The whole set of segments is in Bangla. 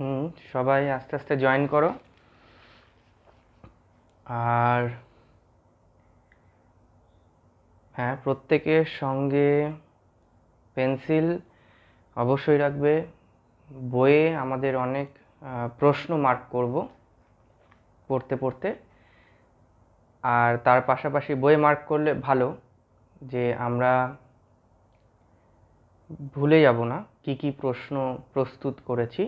হুম সবাই আস্তে আস্তে জয়েন করো আর হ্যাঁ প্রত্যেকের সঙ্গে পেন্সিল অবশ্যই রাখবে বইয়ে আমাদের অনেক প্রশ্ন মার্ক করব পড়তে পড়তে আর তার পাশাপাশি বই মার্ক করলে ভালো যে আমরা ভুলে যাব না কি কি প্রশ্ন প্রস্তুত করেছি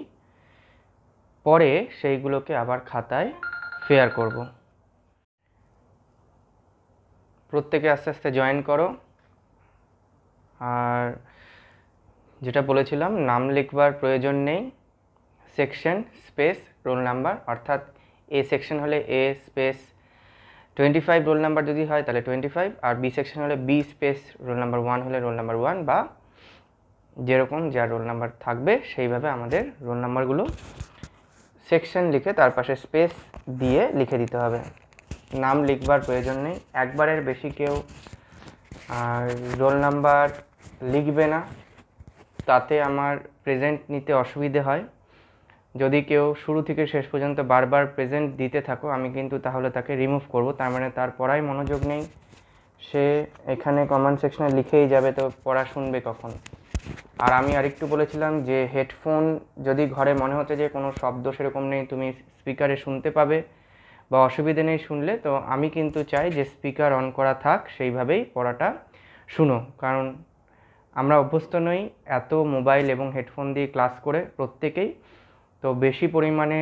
পরে সেইগুলোকে আবার খাতায় ফেয়ার করব প্রত্যেকে আস্তে আস্তে জয়েন করো আর যেটা বলেছিলাম নাম লিখবার প্রয়োজন নেই সেকশন স্পেস রোল নাম্বার অর্থাৎ এ সেকশন হলে A space twenty five roll number যদি হয় তাহলে টোয়েন্টি ফাইভ আর বি সেকশন হলে B space roll number one হলে রোল নাম্বার ওয়ান বা যেরকম যার রোল নাম্বার থাকবে সেইভাবে আমাদের রোল নাম্বারগুলো সেকশন লিখে তার পাশে স্পেস দিয়ে লিখে দিতে হবে নাম লিখবার প্রয়োজন নেই একবারের বেশি কেউ আর রোল নাম্বার লিখবে না তাতে আমার প্রেজেন্ট নিতে অসুবিধে হয় যদি কেউ শুরু থেকে শেষ পর্যন্ত বারবার প্রেজেন্ট দিতে থাকো আমি কিন্তু তাহলে তাকে রিমুভ করব তার মানে তার পড়ায় মনোযোগ নেই সে এখানে কমেন্ট সেকশনে লিখেই যাবে তো পড়া শুনবে কখন আর আমি আরেকটু বলেছিলাম যে হেডফোন যদি ঘরে মনে হচ্ছে যে কোনো শব্দ সেরকম নেই তুমি স্পিকারে শুনতে পাবে বা অসুবিধে নেই শুনলে তো আমি কিন্তু চাই যে স্পিকার অন করা থাক সেইভাবেই পড়াটা শুনো কারণ আমরা অভ্যস্ত নই এত মোবাইল এবং হেডফোন দিয়ে ক্লাস করে প্রত্যেকেই তো বেশি পরিমাণে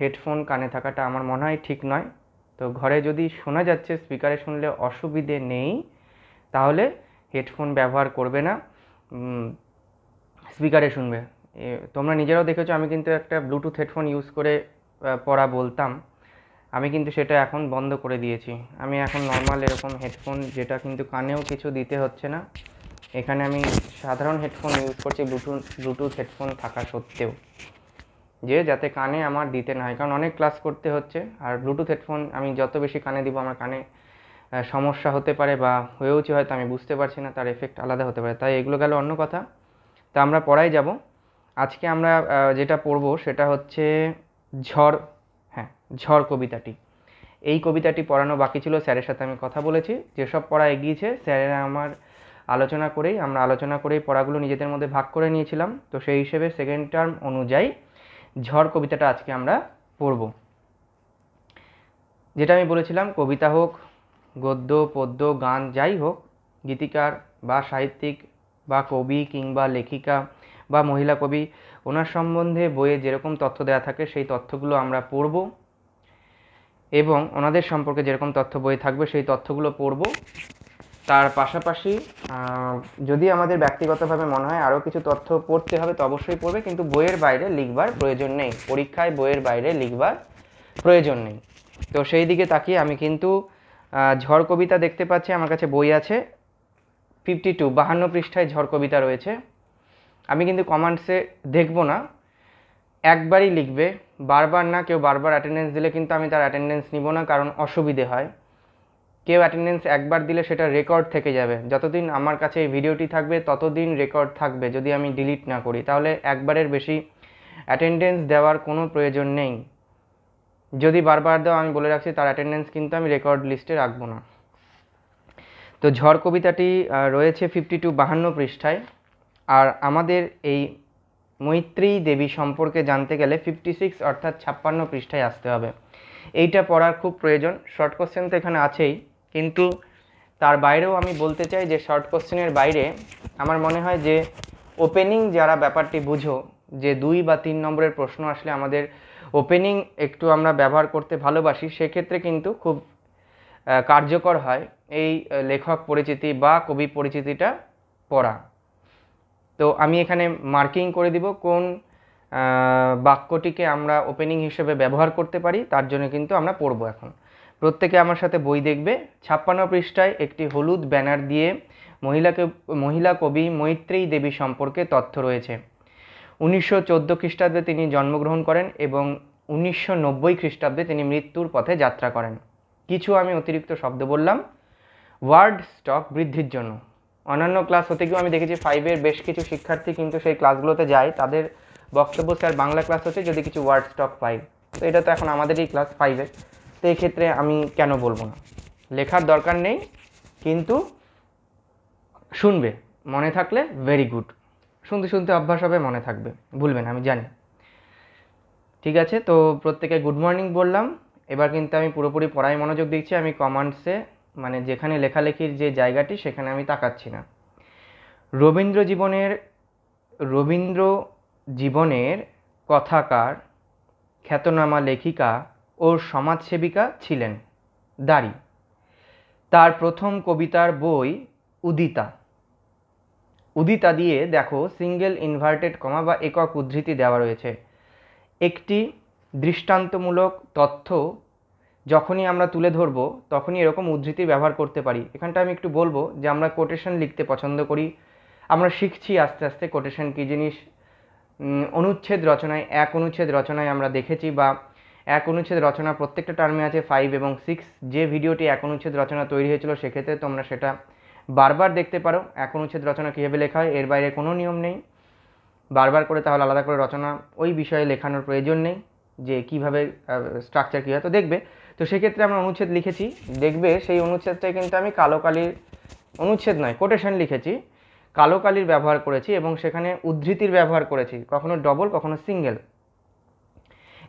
হেডফোন কানে থাকাটা আমার মনে হয় ঠিক নয় তো ঘরে যদি শোনা যাচ্ছে স্পিকারে শুনলে অসুবিধে নেই তাহলে হেডফোন ব্যবহার করবে না স্পিকারে শুনবে তোমরা নিজেরাও দেখেছো আমি কিন্তু একটা ব্লুটুথ হেডফোন ইউজ করে পড়া বলতাম আমি কিন্তু সেটা এখন বন্ধ করে দিয়েছি আমি এখন নর্মাল এরকম হেডফোন যেটা কিন্তু কানেও কিছু দিতে হচ্ছে না এখানে আমি সাধারণ হেডফোন ইউজ করছি ব্লুটুথ ব্লুটুথ হেডফোন থাকা সত্ত্বেও যে যাতে কানে আমার দিতে না হয় কারণ অনেক ক্লাস করতে হচ্ছে আর ব্লুটুথ হেডফোন আমি যত বেশি কানে দিব আমার কানে সমস্যা হতে পারে বা হয়েওছে হয়তো আমি বুঝতে পারছি না তার এফেক্ট আলাদা হতে পারে তাই এগুলো গেল অন্য কথা তো আমরা পড়াই যাব আজকে আমরা যেটা পড়ব সেটা হচ্ছে ঝড় হ্যাঁ ঝড় কবিতাটি এই কবিতাটি পড়ানো বাকি ছিল স্যারের সাথে আমি কথা বলেছি যেসব পড়া এগিয়েছে স্যারেরা আমার আলোচনা করেই আমরা আলোচনা করেই পড়াগুলো নিজেদের মধ্যে ভাগ করে নিয়েছিলাম তো সেই হিসেবে সেকেন্ড টার্ম অনুযায়ী ঝড় কবিতাটা আজকে আমরা পড়ব যেটা আমি বলেছিলাম কবিতা হোক গদ্য পদ্য গান যাই হোক গীতিকার বা সাহিত্যিক বা কবি কিংবা লেখিকা বা মহিলা কবি ওনার সম্বন্ধে বইয়ে যেরকম তথ্য দেওয়া থাকে সেই তথ্যগুলো আমরা পড়ব এবং ওনাদের সম্পর্কে যেরকম তথ্য বইয়ে থাকবে সেই তথ্যগুলো পড়ব তার পাশাপাশি যদি আমাদের ব্যক্তিগতভাবে মনে হয় আরও কিছু তথ্য পড়তে হবে তো অবশ্যই পড়বে কিন্তু বইয়ের বাইরে লিখবার প্রয়োজন নেই পরীক্ষায় বইয়ের বাইরে লিখবার প্রয়োজন নেই তো সেই দিকে তাকিয়ে আমি কিন্তু ঝড় কবিতা দেখতে পাচ্ছি আমার কাছে বই আছে ফিফটি টু বাহান্ন পৃষ্ঠায় ঝড় কবিতা রয়েছে আমি কিন্তু কমান্ডসে দেখব না একবারই লিখবে বারবার না কেউ বারবার অ্যাটেন্ডেন্স দিলে কিন্তু আমি তার অ্যাটেন্ডেন্স নিব না কারণ অসুবিধে হয় কেউ অ্যাটেন্ডেন্স একবার দিলে সেটা রেকর্ড থেকে যাবে যতদিন আমার কাছে এই ভিডিওটি থাকবে ততদিন রেকর্ড থাকবে যদি আমি ডিলিট না করি তাহলে একবারের বেশি অ্যাটেন্ডেন্স দেওয়ার কোনো প্রয়োজন নেই যদি বারবার দাও আমি বলে রাখছি তার অ্যাটেন্ডেন্স কিন্তু আমি রেকর্ড লিস্টে রাখবো না তো ঝড় কবিতাটি রয়েছে ফিফটি টু বাহান্ন পৃষ্ঠায় আর আমাদের এই মৈত্রী দেবী সম্পর্কে জানতে গেলে ফিফটি সিক্স অর্থাৎ ছাপ্পান্ন পৃষ্ঠায় আসতে হবে এইটা পড়ার খুব প্রয়োজন শর্ট কোশ্চেন তো এখানে আছেই কিন্তু তার বাইরেও আমি বলতে চাই যে শর্ট কোশ্চেনের বাইরে আমার মনে হয় যে ওপেনিং যারা ব্যাপারটি বুঝো যে দুই বা তিন নম্বরের প্রশ্ন আসলে আমাদের ওপেনিং একটু আমরা ব্যবহার করতে ভালোবাসি সেক্ষেত্রে কিন্তু খুব কার্যকর হয় এই লেখক পরিচিতি বা কবি পরিচিতিটা পড়া তো আমি এখানে মার্কিং করে দিব কোন বাক্যটিকে আমরা ওপেনিং হিসেবে ব্যবহার করতে পারি তার জন্য কিন্তু আমরা পড়ব এখন প্রত্যেকে আমার সাথে বই দেখবে ছাপ্পান্ন পৃষ্ঠায় একটি হলুদ ব্যানার দিয়ে মহিলাকে মহিলা কবি মৈত্রেয়ী দেবী সম্পর্কে তথ্য রয়েছে উনিশশো চোদ্দো খ্রিস্টাব্দে তিনি জন্মগ্রহণ করেন এবং উনিশশো নব্বই খ্রিস্টাব্দে তিনি মৃত্যুর পথে যাত্রা করেন কিছু আমি অতিরিক্ত শব্দ বললাম ওয়ার্ড স্টক বৃদ্ধির জন্য অন্যান্য ক্লাস হতে গিয়েও আমি দেখেছি ফাইভের বেশ কিছু শিক্ষার্থী কিন্তু সেই ক্লাসগুলোতে যায় তাদের বক্তব্য স্যার বাংলা ক্লাস হচ্ছে যদি কিছু ওয়ার্ড স্টক পাই তো এটা তো এখন আমাদেরই ক্লাস ফাইভের তো এই ক্ষেত্রে আমি কেন বলবো না লেখার দরকার নেই কিন্তু শুনবে মনে থাকলে ভেরি গুড শুনতে শুনতে অভ্যাস হবে মনে থাকবে ভুলবেন আমি জানি ঠিক আছে তো প্রত্যেকে গুড মর্নিং বললাম এবার কিন্তু আমি পুরোপুরি পড়ায় মনোযোগ দিচ্ছি আমি কমান্ডসে মানে যেখানে লেখালেখির যে জায়গাটি সেখানে আমি তাকাচ্ছি না রবীন্দ্র জীবনের রবীন্দ্র জীবনের কথাকার খ্যাতনামা লেখিকা ও সমাজসেবিকা ছিলেন দাড়ি তার প্রথম কবিতার বই উদিতা উদিতা দিয়ে দেখো সিঙ্গেল ইনভার্টেড কমা বা একক উদ্ধৃতি দেওয়া রয়েছে একটি দৃষ্টান্তমূলক তথ্য যখনই আমরা তুলে ধরব তখনই এরকম উদ্ধৃতির ব্যবহার করতে পারি এখানটা আমি একটু বলবো যে আমরা কোটেশন লিখতে পছন্দ করি আমরা শিখছি আস্তে আস্তে কোটেশন কী জিনিস অনুচ্ছেদ রচনায় এক অনুচ্ছেদ রচনায় আমরা দেখেছি বা এক অনুচ্ছেদ রচনা প্রত্যেকটা টার্মে আছে ফাইভ এবং সিক্স যে ভিডিওটি এক অনুচ্ছেদ রচনা তৈরি হয়েছিল সেক্ষেত্রে তোমরা সেটা বারবার দেখতে পারো এক অনুচ্ছেদ রচনা কীভাবে লেখা হয় এর বাইরে কোনো নিয়ম নেই বারবার করে তাহলে আলাদা করে রচনা ওই বিষয়ে লেখানোর প্রয়োজন নেই যে কিভাবে স্ট্রাকচার কী হয় তো দেখবে তো সেক্ষেত্রে আমরা অনুচ্ছেদ লিখেছি দেখবে সেই অনুচ্ছেদটাই কিন্তু আমি কালো কালির অনুচ্ছেদ নয় কোটেশন লিখেছি কালো কালির ব্যবহার করেছি এবং সেখানে উদ্ধৃতির ব্যবহার করেছি কখনো ডবল কখনো সিঙ্গেল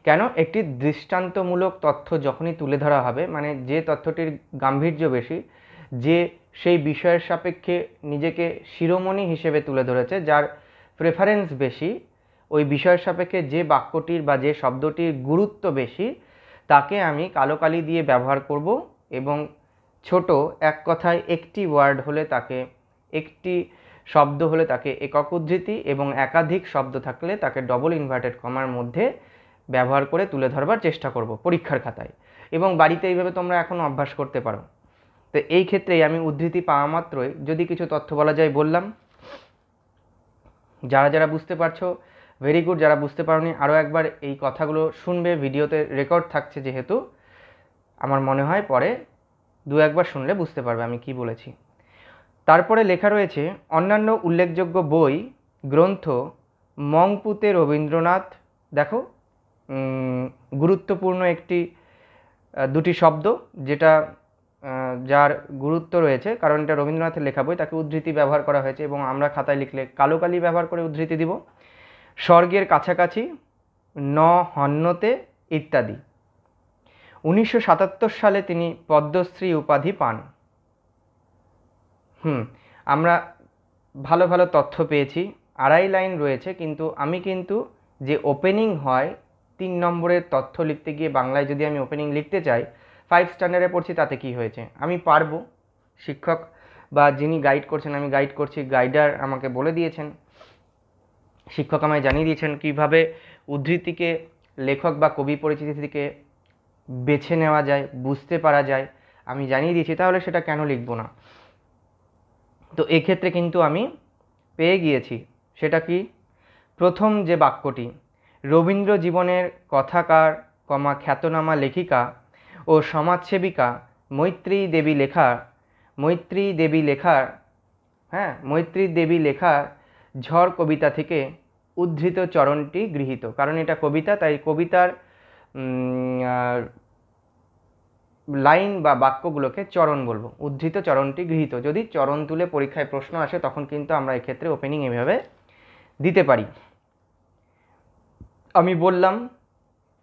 কেন একটি দৃষ্টান্তমূলক তথ্য যখনই তুলে ধরা হবে মানে যে তথ্যটির গাম্ভীর্য বেশি যে সেই বিষয়ের সাপেক্ষে নিজেকে শিরোমণি হিসেবে তুলে ধরেছে যার প্রেফারেন্স বেশি ওই বিষয়ের সাপেক্ষে যে বাক্যটির বা যে শব্দটির গুরুত্ব বেশি তাকে আমি কালো কালি দিয়ে ব্যবহার করব এবং ছোট এক কথায় একটি ওয়ার্ড হলে তাকে একটি শব্দ হলে তাকে একক উদ্ধৃতি এবং একাধিক শব্দ থাকলে তাকে ডবল ইনভার্টেড কমার মধ্যে ব্যবহার করে তুলে ধরবার চেষ্টা করব পরীক্ষার খাতায় এবং বাড়িতে এইভাবে তোমরা এখন অভ্যাস করতে পারো তো এই ক্ষেত্রে আমি উদ্ধৃতি পাওয়া মাত্রই যদি কিছু তথ্য বলা যায় বললাম যারা যারা বুঝতে পারছো ভেরি গুড যারা বুঝতে পারোনি আরও একবার এই কথাগুলো শুনবে ভিডিওতে রেকর্ড থাকছে যেহেতু আমার মনে হয় পরে দু একবার শুনলে বুঝতে পারবে আমি কি বলেছি তারপরে লেখা রয়েছে অন্যান্য উল্লেখযোগ্য বই গ্রন্থ মংপুতে রবীন্দ্রনাথ দেখো গুরুত্বপূর্ণ একটি দুটি শব্দ যেটা যার গুরুত্ব রয়েছে কারণ এটা রবীন্দ্রনাথের লেখা বই তাকে উদ্ধৃতি ব্যবহার করা হয়েছে এবং আমরা খাতায় লিখলে কালো কালি ব্যবহার করে উদ্ধৃতি দিব স্বর্গের কাছাকাছি ন হন্যতে ইত্যাদি উনিশশো সাতাত্তর সালে তিনি পদ্মশ্রী উপাধি পান হুম আমরা ভালো ভালো তথ্য পেয়েছি আড়াই লাইন রয়েছে কিন্তু আমি কিন্তু যে ওপেনিং হয় তিন নম্বরের তথ্য লিখতে গিয়ে বাংলায় যদি আমি ওপেনিং লিখতে চাই ফাইভ স্ট্যান্ডার্ডে পড়ছি তাতে কি হয়েছে আমি পারবো শিক্ষক বা যিনি গাইড করছেন আমি গাইড করছি গাইডার আমাকে বলে দিয়েছেন শিক্ষক আমায় জানিয়ে দিয়েছেন কীভাবে উদ্ধৃতিকে লেখক বা কবি পরিচিতি থেকে বেছে নেওয়া যায় বুঝতে পারা যায় আমি জানিয়ে দিয়েছি তাহলে সেটা কেন লিখব না তো এক্ষেত্রে কিন্তু আমি পেয়ে গিয়েছি সেটা কি প্রথম যে বাক্যটি রবীন্দ্র জীবনের কথাকার কমা খ্যাতনামা লেখিকা ও সমাজসেবিকা মৈত্রী দেবী লেখা মৈত্রী দেবী লেখার হ্যাঁ মৈত্রী দেবী লেখার ঝড় কবিতা থেকে উদ্ধৃত চরণটি গৃহীত কারণ এটা কবিতা তাই কবিতার লাইন বা বাক্যগুলোকে চরণ বলবো উদ্ধৃত চরণটি গৃহীত যদি চরণ তুলে পরীক্ষায় প্রশ্ন আসে তখন কিন্তু আমরা এক্ষেত্রে ওপেনিং এভাবে দিতে পারি আমি বললাম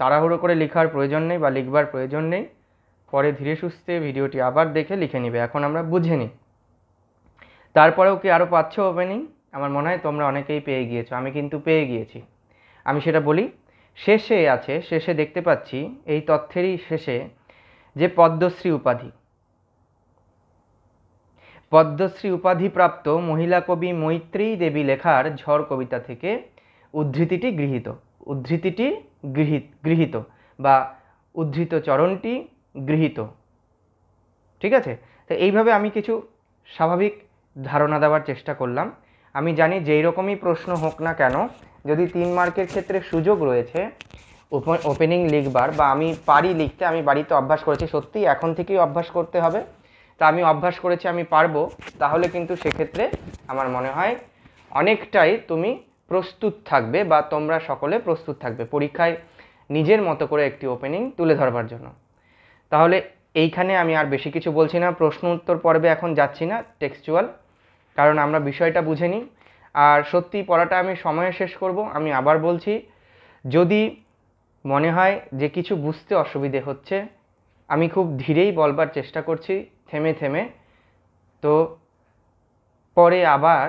তাড়াহুড়ো করে লেখার প্রয়োজন নেই বা লিখবার প্রয়োজন নেই পরে ধীরে সুস্থে ভিডিওটি আবার দেখে লিখে নিবে এখন আমরা বুঝে নিই তারপরেও কি আরও পাচ্ছ ওপেনিং আমার মনে হয় তোমরা অনেকেই পেয়ে গিয়েছো আমি কিন্তু পেয়ে গিয়েছি আমি সেটা বলি শেষে আছে শেষে দেখতে পাচ্ছি এই তথ্যেরই শেষে যে পদ্মশ্রী উপাধি পদ্মশ্রী উপাধিপ্রাপ্ত মহিলা কবি মৈত্রী দেবী লেখার ঝড় কবিতা থেকে উদ্ধৃতিটি গৃহীত উদ্ধৃতিটি গৃহীত গৃহীত বা উদ্ধৃত চরণটি গৃহীত ঠিক আছে তো এইভাবে আমি কিছু স্বাভাবিক ধারণা দেওয়ার চেষ্টা করলাম আমি জানি যেই রকমই প্রশ্ন হোক না কেন যদি তিন মার্কের ক্ষেত্রে সুযোগ রয়েছে ওপেনিং লিখবার বা আমি পারি লিখতে আমি বাড়িতে অভ্যাস করেছি সত্যি এখন থেকেই অভ্যাস করতে হবে তা আমি অভ্যাস করেছি আমি পারবো তাহলে কিন্তু সেক্ষেত্রে আমার মনে হয় অনেকটাই তুমি প্রস্তুত থাকবে বা তোমরা সকলে প্রস্তুত থাকবে পরীক্ষায় নিজের মতো করে একটি ওপেনিং তুলে ধরবার জন্য তাহলে এইখানে আমি আর বেশি কিছু বলছি না প্রশ্ন উত্তর পর্বে এখন যাচ্ছি না টেক্সচুয়াল কারণ আমরা বিষয়টা বুঝে নিই আর সত্যি পড়াটা আমি সময়ে শেষ করব আমি আবার বলছি যদি মনে হয় যে কিছু বুঝতে অসুবিধে হচ্ছে আমি খুব ধীরেই বলবার চেষ্টা করছি থেমে থেমে তো পরে আবার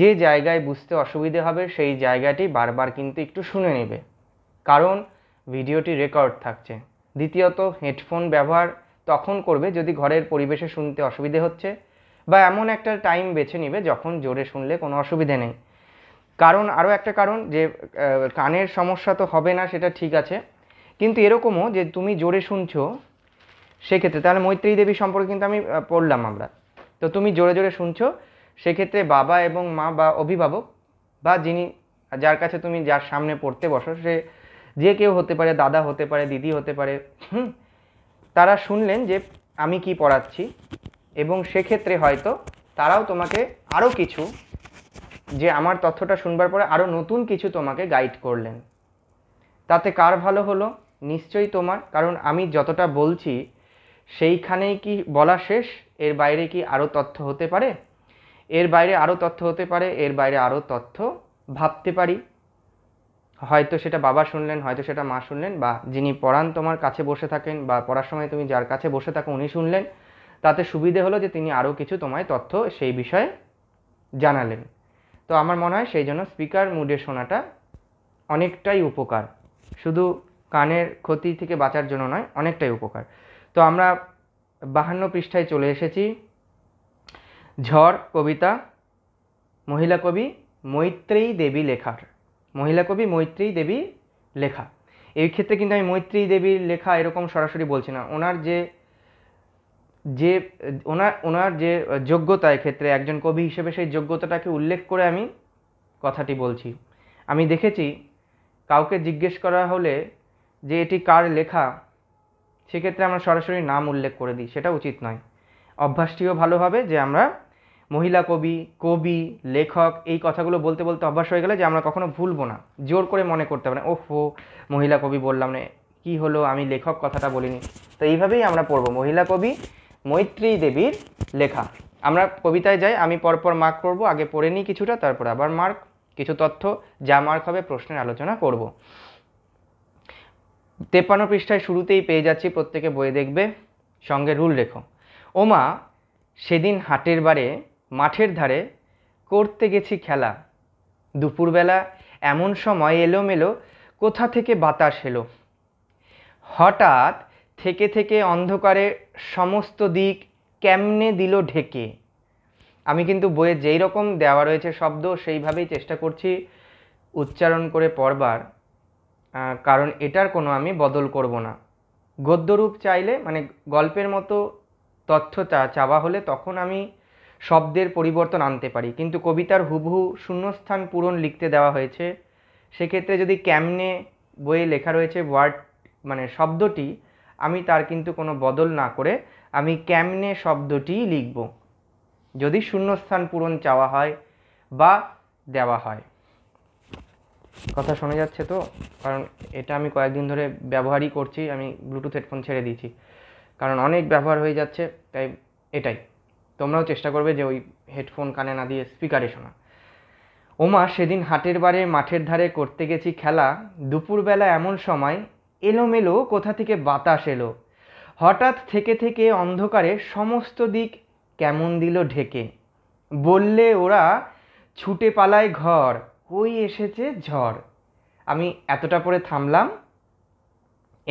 যে জায়গায় বুঝতে অসুবিধে হবে সেই জায়গাটি বারবার কিন্তু একটু শুনে নেবে কারণ ভিডিওটি রেকর্ড থাকছে দ্বিতীয়ত হেডফোন ব্যবহার তখন করবে যদি ঘরের পরিবেশে শুনতে অসুবিধে হচ্ছে বা এমন একটা টাইম বেছে নিবে যখন জোরে শুনলে কোনো অসুবিধে নেই কারণ আরও একটা কারণ যে কানের সমস্যা তো হবে না সেটা ঠিক আছে কিন্তু এরকমও যে তুমি জোরে শুনছো সেক্ষেত্রে তাহলে মৈত্রী দেবী সম্পর্কে কিন্তু আমি পড়লাম আমরা তো তুমি জোরে জোরে শুনছো সেক্ষেত্রে বাবা এবং মা বা অভিভাবক বা যিনি যার কাছে তুমি যার সামনে পড়তে বসো সে যে কেউ হতে পারে দাদা হতে পারে দিদি হতে পারে হুম তারা শুনলেন যে আমি কি পড়াচ্ছি এবং সেক্ষেত্রে হয়তো তারাও তোমাকে আরও কিছু যে আমার তথ্যটা শুনবার পরে আরও নতুন কিছু তোমাকে গাইড করলেন তাতে কার ভালো হলো নিশ্চয়ই তোমার কারণ আমি যতটা বলছি সেইখানেই কি বলা শেষ এর বাইরে কি আরও তথ্য হতে পারে এর বাইরে আরও তথ্য হতে পারে এর বাইরে আরও তথ্য ভাবতে পারি হয়তো সেটা বাবা শুনলেন হয়তো সেটা মা শুনলেন বা যিনি পড়ান তোমার কাছে বসে থাকেন বা পড়ার সময় তুমি যার কাছে বসে থাকো উনি শুনলেন তাতে সুবিধে হলো যে তিনি আরও কিছু তোমায় তথ্য সেই বিষয়ে জানালেন তো আমার মনে হয় সেই জন্য স্পিকার মুডে শোনাটা অনেকটাই উপকার শুধু কানের ক্ষতি থেকে বাঁচার জন্য নয় অনেকটাই উপকার তো আমরা বাহান্ন পৃষ্ঠায় চলে এসেছি ঝড় কবিতা মহিলা কবি মৈত্রেয়ী দেবী লেখার মহিলা কবি মৈত্রেয়ী দেবী লেখা এই ক্ষেত্রে কিন্তু আমি মৈত্রী দেবীর লেখা এরকম সরাসরি বলছি না ওনার যে যে ওনার ওনার যে যোগ্যতা ক্ষেত্রে একজন কবি হিসেবে সেই যোগ্যতাটাকে উল্লেখ করে আমি কথাটি বলছি আমি দেখেছি কাউকে জিজ্ঞেস করা হলে যে এটি কার লেখা সেক্ষেত্রে আমরা সরাসরি নাম উল্লেখ করে দিই সেটা উচিত নয় অভ্যাসটিও ভালো হবে যে আমরা মহিলা কবি কবি লেখক এই কথাগুলো বলতে বলতে অভ্যাস হয়ে গেলে যে আমরা কখনো ভুলবো না জোর করে মনে করতে পারি ওহো মহিলা কবি বললাম না কি হলো আমি লেখক কথাটা বলিনি তো এইভাবেই আমরা পড়বো মহিলা কবি মৈত্রী দেবীর লেখা আমরা কবিতায় যাই আমি পরপর মার্ক করব আগে পড়ে নিই কিছুটা তারপর আবার মার্ক কিছু তথ্য যা মার্ক হবে প্রশ্নের আলোচনা করব তেপ্পান্ন পৃষ্ঠায় শুরুতেই পেয়ে যাচ্ছি প্রত্যেকে বয়ে দেখবে সঙ্গে রুল রেখো ওমা সেদিন হাটের বারে মাঠের ধারে করতে গেছি খেলা দুপুরবেলা এমন সময় এলোমেলো কোথা থেকে বাতাস এলো হঠাৎ থেকে থেকে অন্ধকারে সমস্ত দিক কেমনে দিল ঢেকে আমি কিন্তু বইয়ে যেই রকম দেওয়া রয়েছে শব্দ সেইভাবেই চেষ্টা করছি উচ্চারণ করে পড়বার কারণ এটার কোনো আমি বদল করব না গদ্যরূপ চাইলে মানে গল্পের মতো তথ্য চা চাওয়া হলে তখন আমি শব্দের পরিবর্তন আনতে পারি কিন্তু কবিতার হুবহু শূন্যস্থান পূরণ লিখতে দেওয়া হয়েছে সেক্ষেত্রে যদি ক্যামনে বইয়ে লেখা রয়েছে ওয়ার্ড মানে শব্দটি আমি তার কিন্তু কোনো বদল না করে আমি ক্যামনে শব্দটি লিখব যদি শূন্যস্থান পূরণ চাওয়া হয় বা দেওয়া হয় কথা শোনা যাচ্ছে তো কারণ এটা আমি কয়েকদিন ধরে ব্যবহারই করছি আমি ব্লুটুথ হেডফোন ছেড়ে দিয়েছি কারণ অনেক ব্যবহার হয়ে যাচ্ছে তাই এটাই তোমরাও চেষ্টা করবে যে ওই হেডফোন কানে না দিয়ে স্পিকারে শোনা ওমা সেদিন হাটের বারে মাঠের ধারে করতে গেছি খেলা দুপুরবেলা এমন সময় এলোমেলো কোথা থেকে বাতাস এলো হঠাৎ থেকে থেকে অন্ধকারে সমস্ত দিক কেমন দিল ঢেকে বললে ওরা ছুটে পালায় ঘর ওই এসেছে ঝড় আমি এতটা পরে থামলাম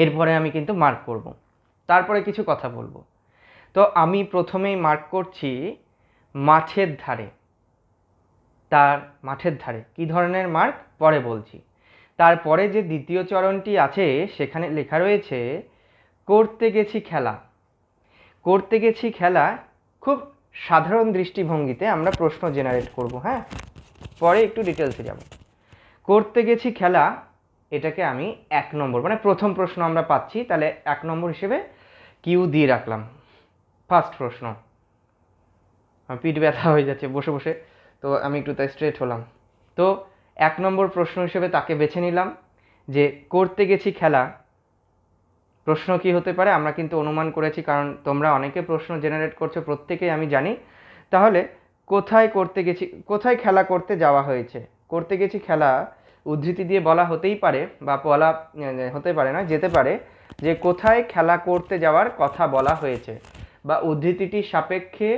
এরপরে আমি কিন্তু মার্ক করব। তারপরে কিছু কথা বলবো তো আমি প্রথমেই মার্ক করছি মাঠের ধারে তার মাঠের ধারে কি ধরনের মার্ক পরে বলছি তারপরে যে দ্বিতীয় চরণটি আছে সেখানে লেখা রয়েছে করতে গেছি খেলা করতে গেছি খেলা খুব সাধারণ দৃষ্টিভঙ্গিতে আমরা প্রশ্ন জেনারেট করব হ্যাঁ পরে একটু ডিটেলসে যাব করতে গেছি খেলা এটাকে আমি এক নম্বর মানে প্রথম প্রশ্ন আমরা পাচ্ছি তাহলে এক নম্বর হিসেবে কিউ দিয়ে রাখলাম ফার্স্ট প্রশ্ন পিঠ ব্যথা হয়ে যাচ্ছে বসে বসে তো আমি একটু তাই স্ট্রেট হলাম তো এক নম্বর প্রশ্ন হিসেবে তাকে বেছে নিলাম যে করতে গেছি খেলা প্রশ্ন কি হতে পারে আমরা কিন্তু অনুমান করেছি কারণ তোমরা অনেকে প্রশ্ন জেনারেট করছো প্রত্যেকেই আমি জানি তাহলে কোথায় করতে গেছি কোথায় খেলা করতে যাওয়া হয়েছে করতে গেছি খেলা উদ্ধৃতি দিয়ে বলা হতেই পারে বা বলা হতে পারে না যেতে পারে যে কোথায় খেলা করতে যাওয়ার কথা বলা হয়েছে বা উদ্ধৃতিটির সাপেক্ষে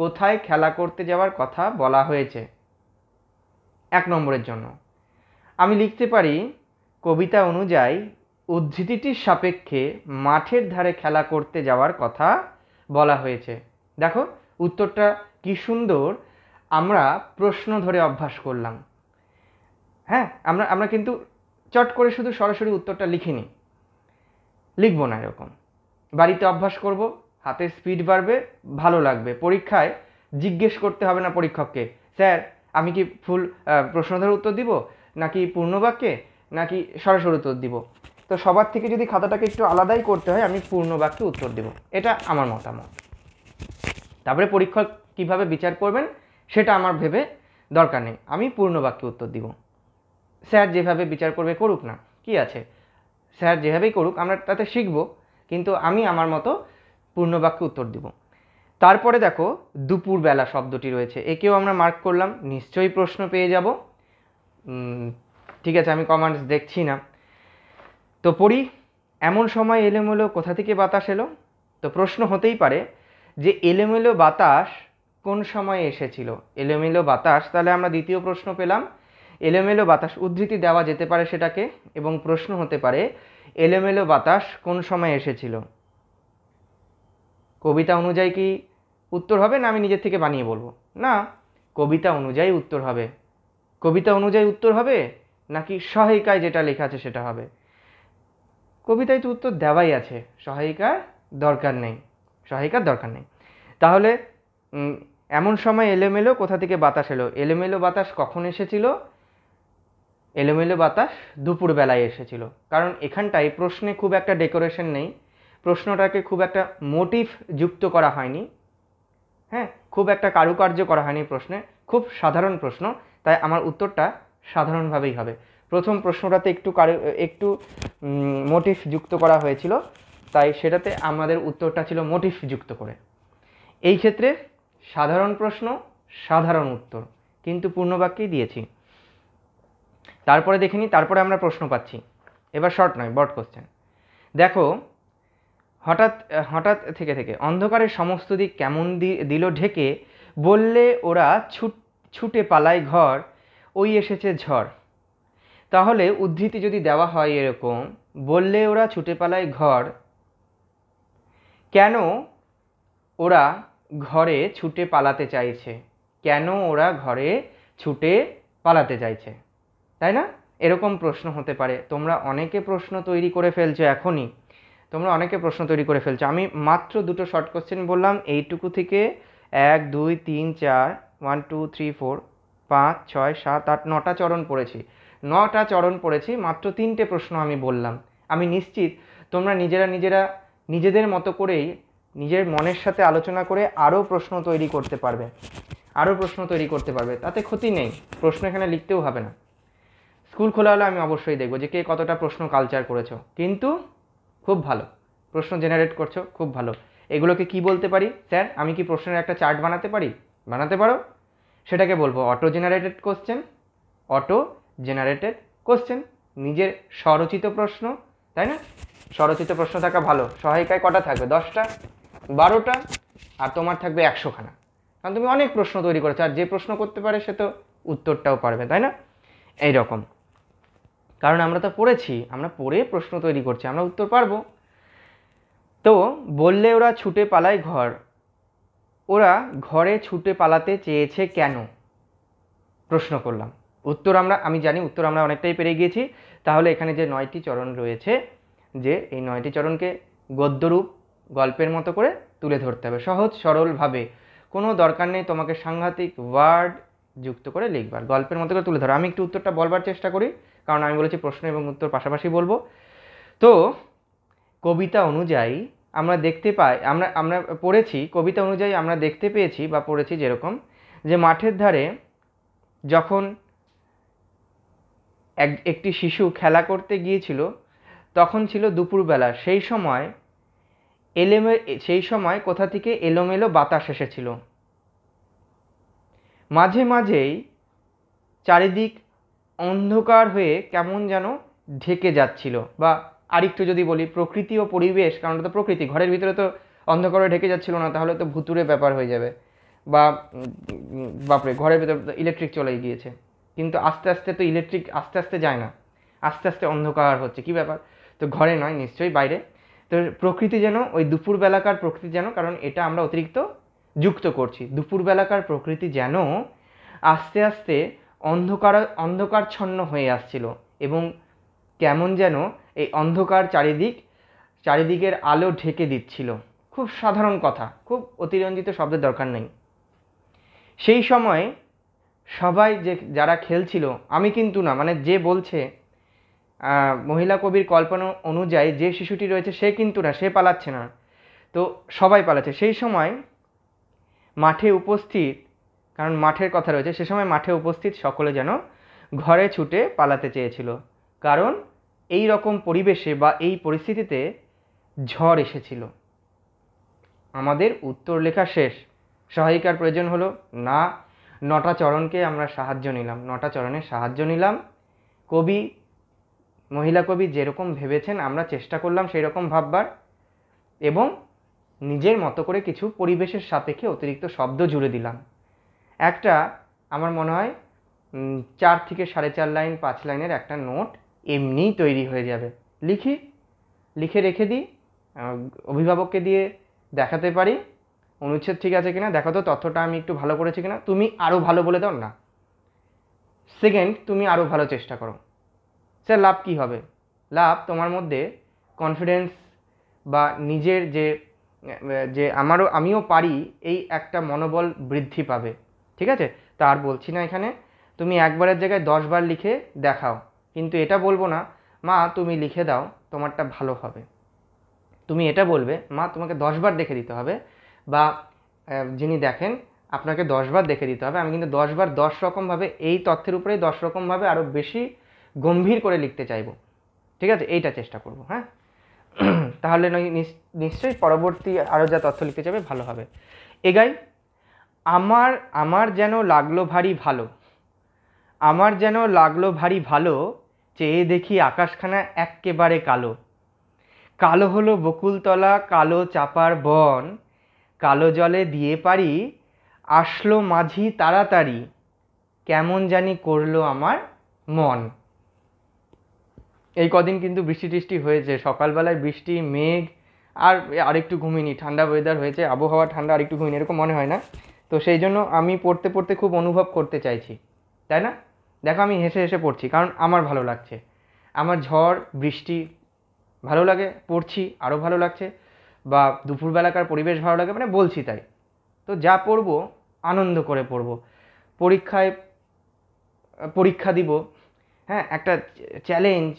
কোথায় খেলা করতে যাওয়ার কথা বলা হয়েছে এক নম্বরের জন্য আমি লিখতে পারি কবিতা অনুযায়ী উদ্ধৃতিটির সাপেক্ষে মাঠের ধারে খেলা করতে যাওয়ার কথা বলা হয়েছে দেখো উত্তরটা কি সুন্দর আমরা প্রশ্ন ধরে অভ্যাস করলাম হ্যাঁ আমরা আমরা কিন্তু চট করে শুধু সরাসরি উত্তরটা লিখিনি লিখবো না এরকম বাড়িতে অভ্যাস করব হাতের স্পিড বাড়বে ভালো লাগবে পরীক্ষায় জিজ্ঞেস করতে হবে না পরীক্ষককে স্যার আমি কি ফুল প্রশ্নধার উত্তর দিব নাকি পূর্ণবাক্যে নাকি সরাসরি উত্তর দিব তো সবার থেকে যদি খাতাটাকে একটু আলাদাই করতে হয় আমি পূর্ণবাক্যে উত্তর দেব এটা আমার মতামত তারপরে পরীক্ষক কিভাবে বিচার করবেন সেটা আমার ভেবে দরকার নেই আমি পূর্ণবাক্যে উত্তর দিব স্যার যেভাবে বিচার করবে করুক না কি আছে স্যার যেভাবেই করুক আমরা তাতে শিখব কিন্তু আমি আমার মতো পূর্ণবাক্যে উত্তর দিব তারপরে দেখো দুপুরবেলা শব্দটি রয়েছে একেও আমরা মার্ক করলাম নিশ্চয়ই প্রশ্ন পেয়ে যাব ঠিক আছে আমি কমান্ডস দেখছি না তো পড়ি এমন সময় এলোমেলো কোথা থেকে বাতাস এলো তো প্রশ্ন হতেই পারে যে এলোমেলো বাতাস কোন সময়ে এসেছিল এলোমেলো বাতাস তাহলে আমরা দ্বিতীয় প্রশ্ন পেলাম এলোমেলো বাতাস উদ্ধৃতি দেওয়া যেতে পারে সেটাকে এবং প্রশ্ন হতে পারে এলোমেলো বাতাস কোন সময়ে এসেছিল কবিতা অনুযায়ী কি উত্তর হবে না আমি নিজের থেকে বানিয়ে বলবো না কবিতা অনুযায়ী উত্তর হবে কবিতা অনুযায়ী উত্তর হবে নাকি সহায়িকায় যেটা লেখা আছে সেটা হবে কবিতায় তো উত্তর দেওয়াই আছে সহায়িকার দরকার নেই সহায়িকার দরকার নেই তাহলে এমন সময় এলোমেলো কোথা থেকে বাতাস এলো এলোমেলো বাতাস কখন এসেছিল এলোমেলো বাতাস দুপুরবেলায় এসেছিল কারণ এখানটায় প্রশ্নে খুব একটা ডেকোরেশন নেই প্রশ্নটাকে খুব একটা মোটিভ যুক্ত করা হয়নি হ্যাঁ খুব একটা কারুকার্য করা হয়নি প্রশ্নে খুব সাধারণ প্রশ্ন তাই আমার উত্তরটা সাধারণভাবেই হবে প্রথম প্রশ্নটাতে একটু কারু একটু মোটিভ যুক্ত করা হয়েছিল তাই সেটাতে আমাদের উত্তরটা ছিল মোটিভ যুক্ত করে এই ক্ষেত্রে সাধারণ প্রশ্ন সাধারণ উত্তর কিন্তু পূর্ণবাক্যেই দিয়েছি তারপরে দেখে নিই তারপরে আমরা প্রশ্ন পাচ্ছি এবার শর্ট নয় বট কোশ্চেন দেখো হঠাৎ হঠাৎ থেকে থেকে অন্ধকারের সমস্ত দিক কেমন দিল ঢেকে বললে ওরা ছুট ছুটে পালায় ঘর ওই এসেছে ঝড় তাহলে উদ্ধৃতি যদি দেওয়া হয় এরকম বললে ওরা ছুটে পালায় ঘর কেন ওরা ঘরে ছুটে পালাতে চাইছে কেন ওরা ঘরে ছুটে পালাতে চাইছে তাই না এরকম প্রশ্ন হতে পারে তোমরা অনেকে প্রশ্ন তৈরি করে ফেলছো এখনই তোমরা অনেকে প্রশ্ন তৈরি করে ফেলছো আমি মাত্র দুটো শর্ট কোশ্চেন বললাম এইটুকু থেকে এক দুই তিন চার ওয়ান টু থ্রি ফোর পাঁচ ছয় সাত আট নটা চরণ পড়েছি নটা চরণ পড়েছি মাত্র তিনটে প্রশ্ন আমি বললাম আমি নিশ্চিত তোমরা নিজেরা নিজেরা নিজেদের মতো করেই নিজের মনের সাথে আলোচনা করে আরও প্রশ্ন তৈরি করতে পারবে আরও প্রশ্ন তৈরি করতে পারবে তাতে ক্ষতি নেই প্রশ্ন এখানে লিখতেও হবে না স্কুল খোলা হলে আমি অবশ্যই দেখবো যে কে কতটা প্রশ্ন কালচার করেছো কিন্তু খুব ভালো প্রশ্ন জেনারেট করছো খুব ভালো এগুলোকে কি বলতে পারি স্যার আমি কি প্রশ্নের একটা চার্ট বানাতে পারি বানাতে পারো সেটাকে বলবো auto generated question auto generated question নিজের স্বরচিত প্রশ্ন তাই না স্বরচিত প্রশ্ন থাকা ভালো সহায়িকায় কটা থাকবে দশটা বারোটা আর তোমার থাকবে একশোখানা কারণ তুমি অনেক প্রশ্ন তৈরি করেছো আর যে প্রশ্ন করতে পারে সে তো উত্তরটাও পারবে তাই না এইরকম কারণ আমরা তো পড়েছি আমরা পড়ে প্রশ্ন তৈরি করছি আমরা উত্তর পারব তো বললে ওরা ছুটে পালায় ঘর ওরা ঘরে ছুটে পালাতে চেয়েছে কেন প্রশ্ন করলাম উত্তর আমরা আমি জানি উত্তর আমরা অনেকটাই পেরে গিয়েছি তাহলে এখানে যে নয়টি চরণ রয়েছে যে এই নয়টি চরণকে গদ্যরূপ গল্পের মতো করে তুলে ধরতে হবে সহজ সরলভাবে কোনো দরকার নেই তোমাকে সাংঘাতিক ওয়ার্ড যুক্ত করে লিখবার গল্পের মতো করে তুলে ধরো আমি একটু উত্তরটা বলবার চেষ্টা করি কারণ আমি বলেছি প্রশ্ন এবং উত্তর পাশাপাশি বলবো তো কবিতা অনুযায়ী আমরা দেখতে পাই আমরা আমরা পড়েছি কবিতা অনুযায়ী আমরা দেখতে পেয়েছি বা পড়েছি যেরকম যে মাঠের ধারে যখন এক একটি শিশু খেলা করতে গিয়েছিল তখন ছিল দুপুরবেলা সেই সময় এলেমে সেই সময় কোথা থেকে এলোমেলো বাতাস এসেছিল মাঝে মাঝেই চারিদিক অন্ধকার হয়ে কেমন যেন ঢেকে যাচ্ছিল বা আরেকটু যদি বলি প্রকৃতি ও পরিবেশ কারণ তো প্রকৃতি ঘরের ভিতরে তো অন্ধকারে ঢেকে যাচ্ছিল না তাহলে তো ভুতুরে ব্যাপার হয়ে যাবে বা বাপরে ঘরের তো ইলেকট্রিক চলে গিয়েছে কিন্তু আস্তে আস্তে তো ইলেকট্রিক আস্তে আস্তে যায় না আস্তে আস্তে অন্ধকার হচ্ছে কি ব্যাপার তো ঘরে নয় নিশ্চয়ই বাইরে তো প্রকৃতি যেন ওই দুপুরবেলাকার প্রকৃতি যেন কারণ এটা আমরা অতিরিক্ত যুক্ত করছি দুপুরবেলাকার প্রকৃতি যেন আস্তে আস্তে অন্ধকার অন্ধকারচ্ছন্ন হয়ে আসছিল এবং কেমন যেন এই অন্ধকার চারিদিক চারিদিকের আলো ঢেকে দিচ্ছিল খুব সাধারণ কথা খুব অতিরঞ্জিত শব্দের দরকার নেই সেই সময় সবাই যে যারা খেলছিল আমি কিন্তু না মানে যে বলছে মহিলা কবির কল্পনা অনুযায়ী যে শিশুটি রয়েছে সে কিন্তু না সে পালাচ্ছে না তো সবাই পালাচ্ছে সেই সময় মাঠে উপস্থিত কারণ মাঠের কথা রয়েছে সে সময় মাঠে উপস্থিত সকলে যেন ঘরে ছুটে পালাতে চেয়েছিল কারণ এই রকম পরিবেশে বা এই পরিস্থিতিতে ঝড় এসেছিল আমাদের উত্তর লেখা শেষ সহায়িকার প্রয়োজন হলো না নটা চরণকে আমরা সাহায্য নিলাম নটা চরণের সাহায্য নিলাম কবি মহিলা কবি যেরকম ভেবেছেন আমরা চেষ্টা করলাম সেই রকম ভাববার এবং নিজের মতো করে কিছু পরিবেশের সাপেক্ষে অতিরিক্ত শব্দ জুড়ে দিলাম একটা আমার মনে হয় চার থেকে সাড়ে চার লাইন পাঁচ লাইনের একটা নোট এমনিই তৈরি হয়ে যাবে লিখি লিখে রেখে দিই অভিভাবককে দিয়ে দেখাতে পারি অনুচ্ছেদ ঠিক আছে কিনা দেখো তো তথ্যটা আমি একটু ভালো করেছি কিনা তুমি আরও ভালো বলে দাও না সেকেন্ড তুমি আরও ভালো চেষ্টা করো স্যার লাভ কি হবে লাভ তোমার মধ্যে কনফিডেন্স বা নিজের যে যে আমারও আমিও পারি এই একটা মনোবল বৃদ্ধি পাবে ঠিক আছে তা আর বলছি না এখানে তুমি একবারের জায়গায় দশবার লিখে দেখাও কিন্তু এটা বলবো না মা তুমি লিখে দাও তোমারটা ভালো হবে তুমি এটা বলবে মা তোমাকে দশবার দেখে দিতে হবে বা যিনি দেখেন আপনাকে দশবার দেখে দিতে হবে আমি কিন্তু দশবার দশ রকমভাবে এই তথ্যের উপরেই দশ রকমভাবে আরও বেশি গম্ভীর করে লিখতে চাইব ঠিক আছে এইটা চেষ্টা করব হ্যাঁ তাহলে নিশ্চয়ই পরবর্তী আরও যা তথ্য লিখতে যাবে ভালো হবে এগাই আমার আমার যেন লাগলো ভারী ভালো আমার যেন লাগলো ভারী ভালো চেয়ে দেখি আকাশখানা এক্কেবারে কালো কালো হলো বকুলতলা কালো চাপার বন কালো জলে দিয়ে পারি আসলো মাঝি তাড়াতাড়ি কেমন জানি করলো আমার মন এই কদিন কিন্তু বৃষ্টি টিষ্টি হয়েছে সকালবেলায় বৃষ্টি মেঘ আর আরেকটু ঘুমিনি ঠান্ডা ওয়েদার হয়েছে আবহাওয়া ঠান্ডা আরেকটু ঘুমিনি এরকম মনে হয় না তো সেই জন্য আমি পড়তে পড়তে খুব অনুভব করতে চাইছি তাই না দেখো আমি হেসে হেসে পড়ছি কারণ আমার ভালো লাগছে আমার ঝড় বৃষ্টি ভালো লাগে পড়ছি আরও ভালো লাগছে বা দুপুরবেলাকার পরিবেশ ভালো লাগে মানে বলছি তাই তো যা পড়ব আনন্দ করে পড়ব পরীক্ষায় পরীক্ষা দিব হ্যাঁ একটা চ্যালেঞ্জ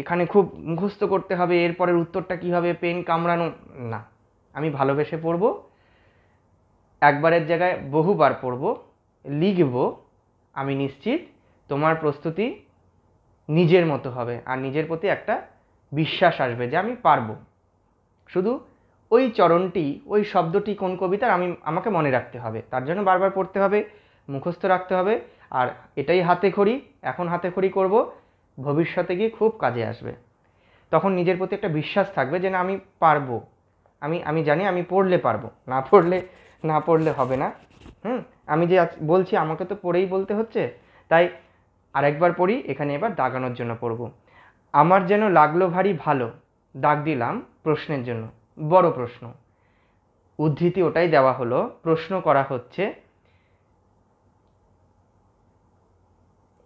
এখানে খুব মুখস্থ করতে হবে এরপরের উত্তরটা কী হবে পেন কামড়ানো না আমি ভালোবেসে পড়বো একবারের জায়গায় বহুবার পড়ব লিখব আমি নিশ্চিত তোমার প্রস্তুতি নিজের মতো হবে আর নিজের প্রতি একটা বিশ্বাস আসবে যে আমি পারবো শুধু ওই চরণটি ওই শব্দটি কোন কবিতার আমি আমাকে মনে রাখতে হবে তার জন্য বারবার পড়তে হবে মুখস্থ রাখতে হবে আর এটাই হাতে খড়ি এখন হাতে খড়ি করব ভবিষ্যতে গিয়ে খুব কাজে আসবে তখন নিজের প্রতি একটা বিশ্বাস থাকবে যে না আমি পারবো আমি আমি জানি আমি পড়লে পারবো না পড়লে না পড়লে হবে না হুম আমি যে আজ বলছি আমাকে তো পড়েই বলতে হচ্ছে তাই আরেকবার পড়ি এখানে এবার দাগানোর জন্য পড়ব আমার যেন লাগলো ভারী ভালো দাগ দিলাম প্রশ্নের জন্য বড় প্রশ্ন উদ্ধৃতি ওটাই দেওয়া হলো প্রশ্ন করা হচ্ছে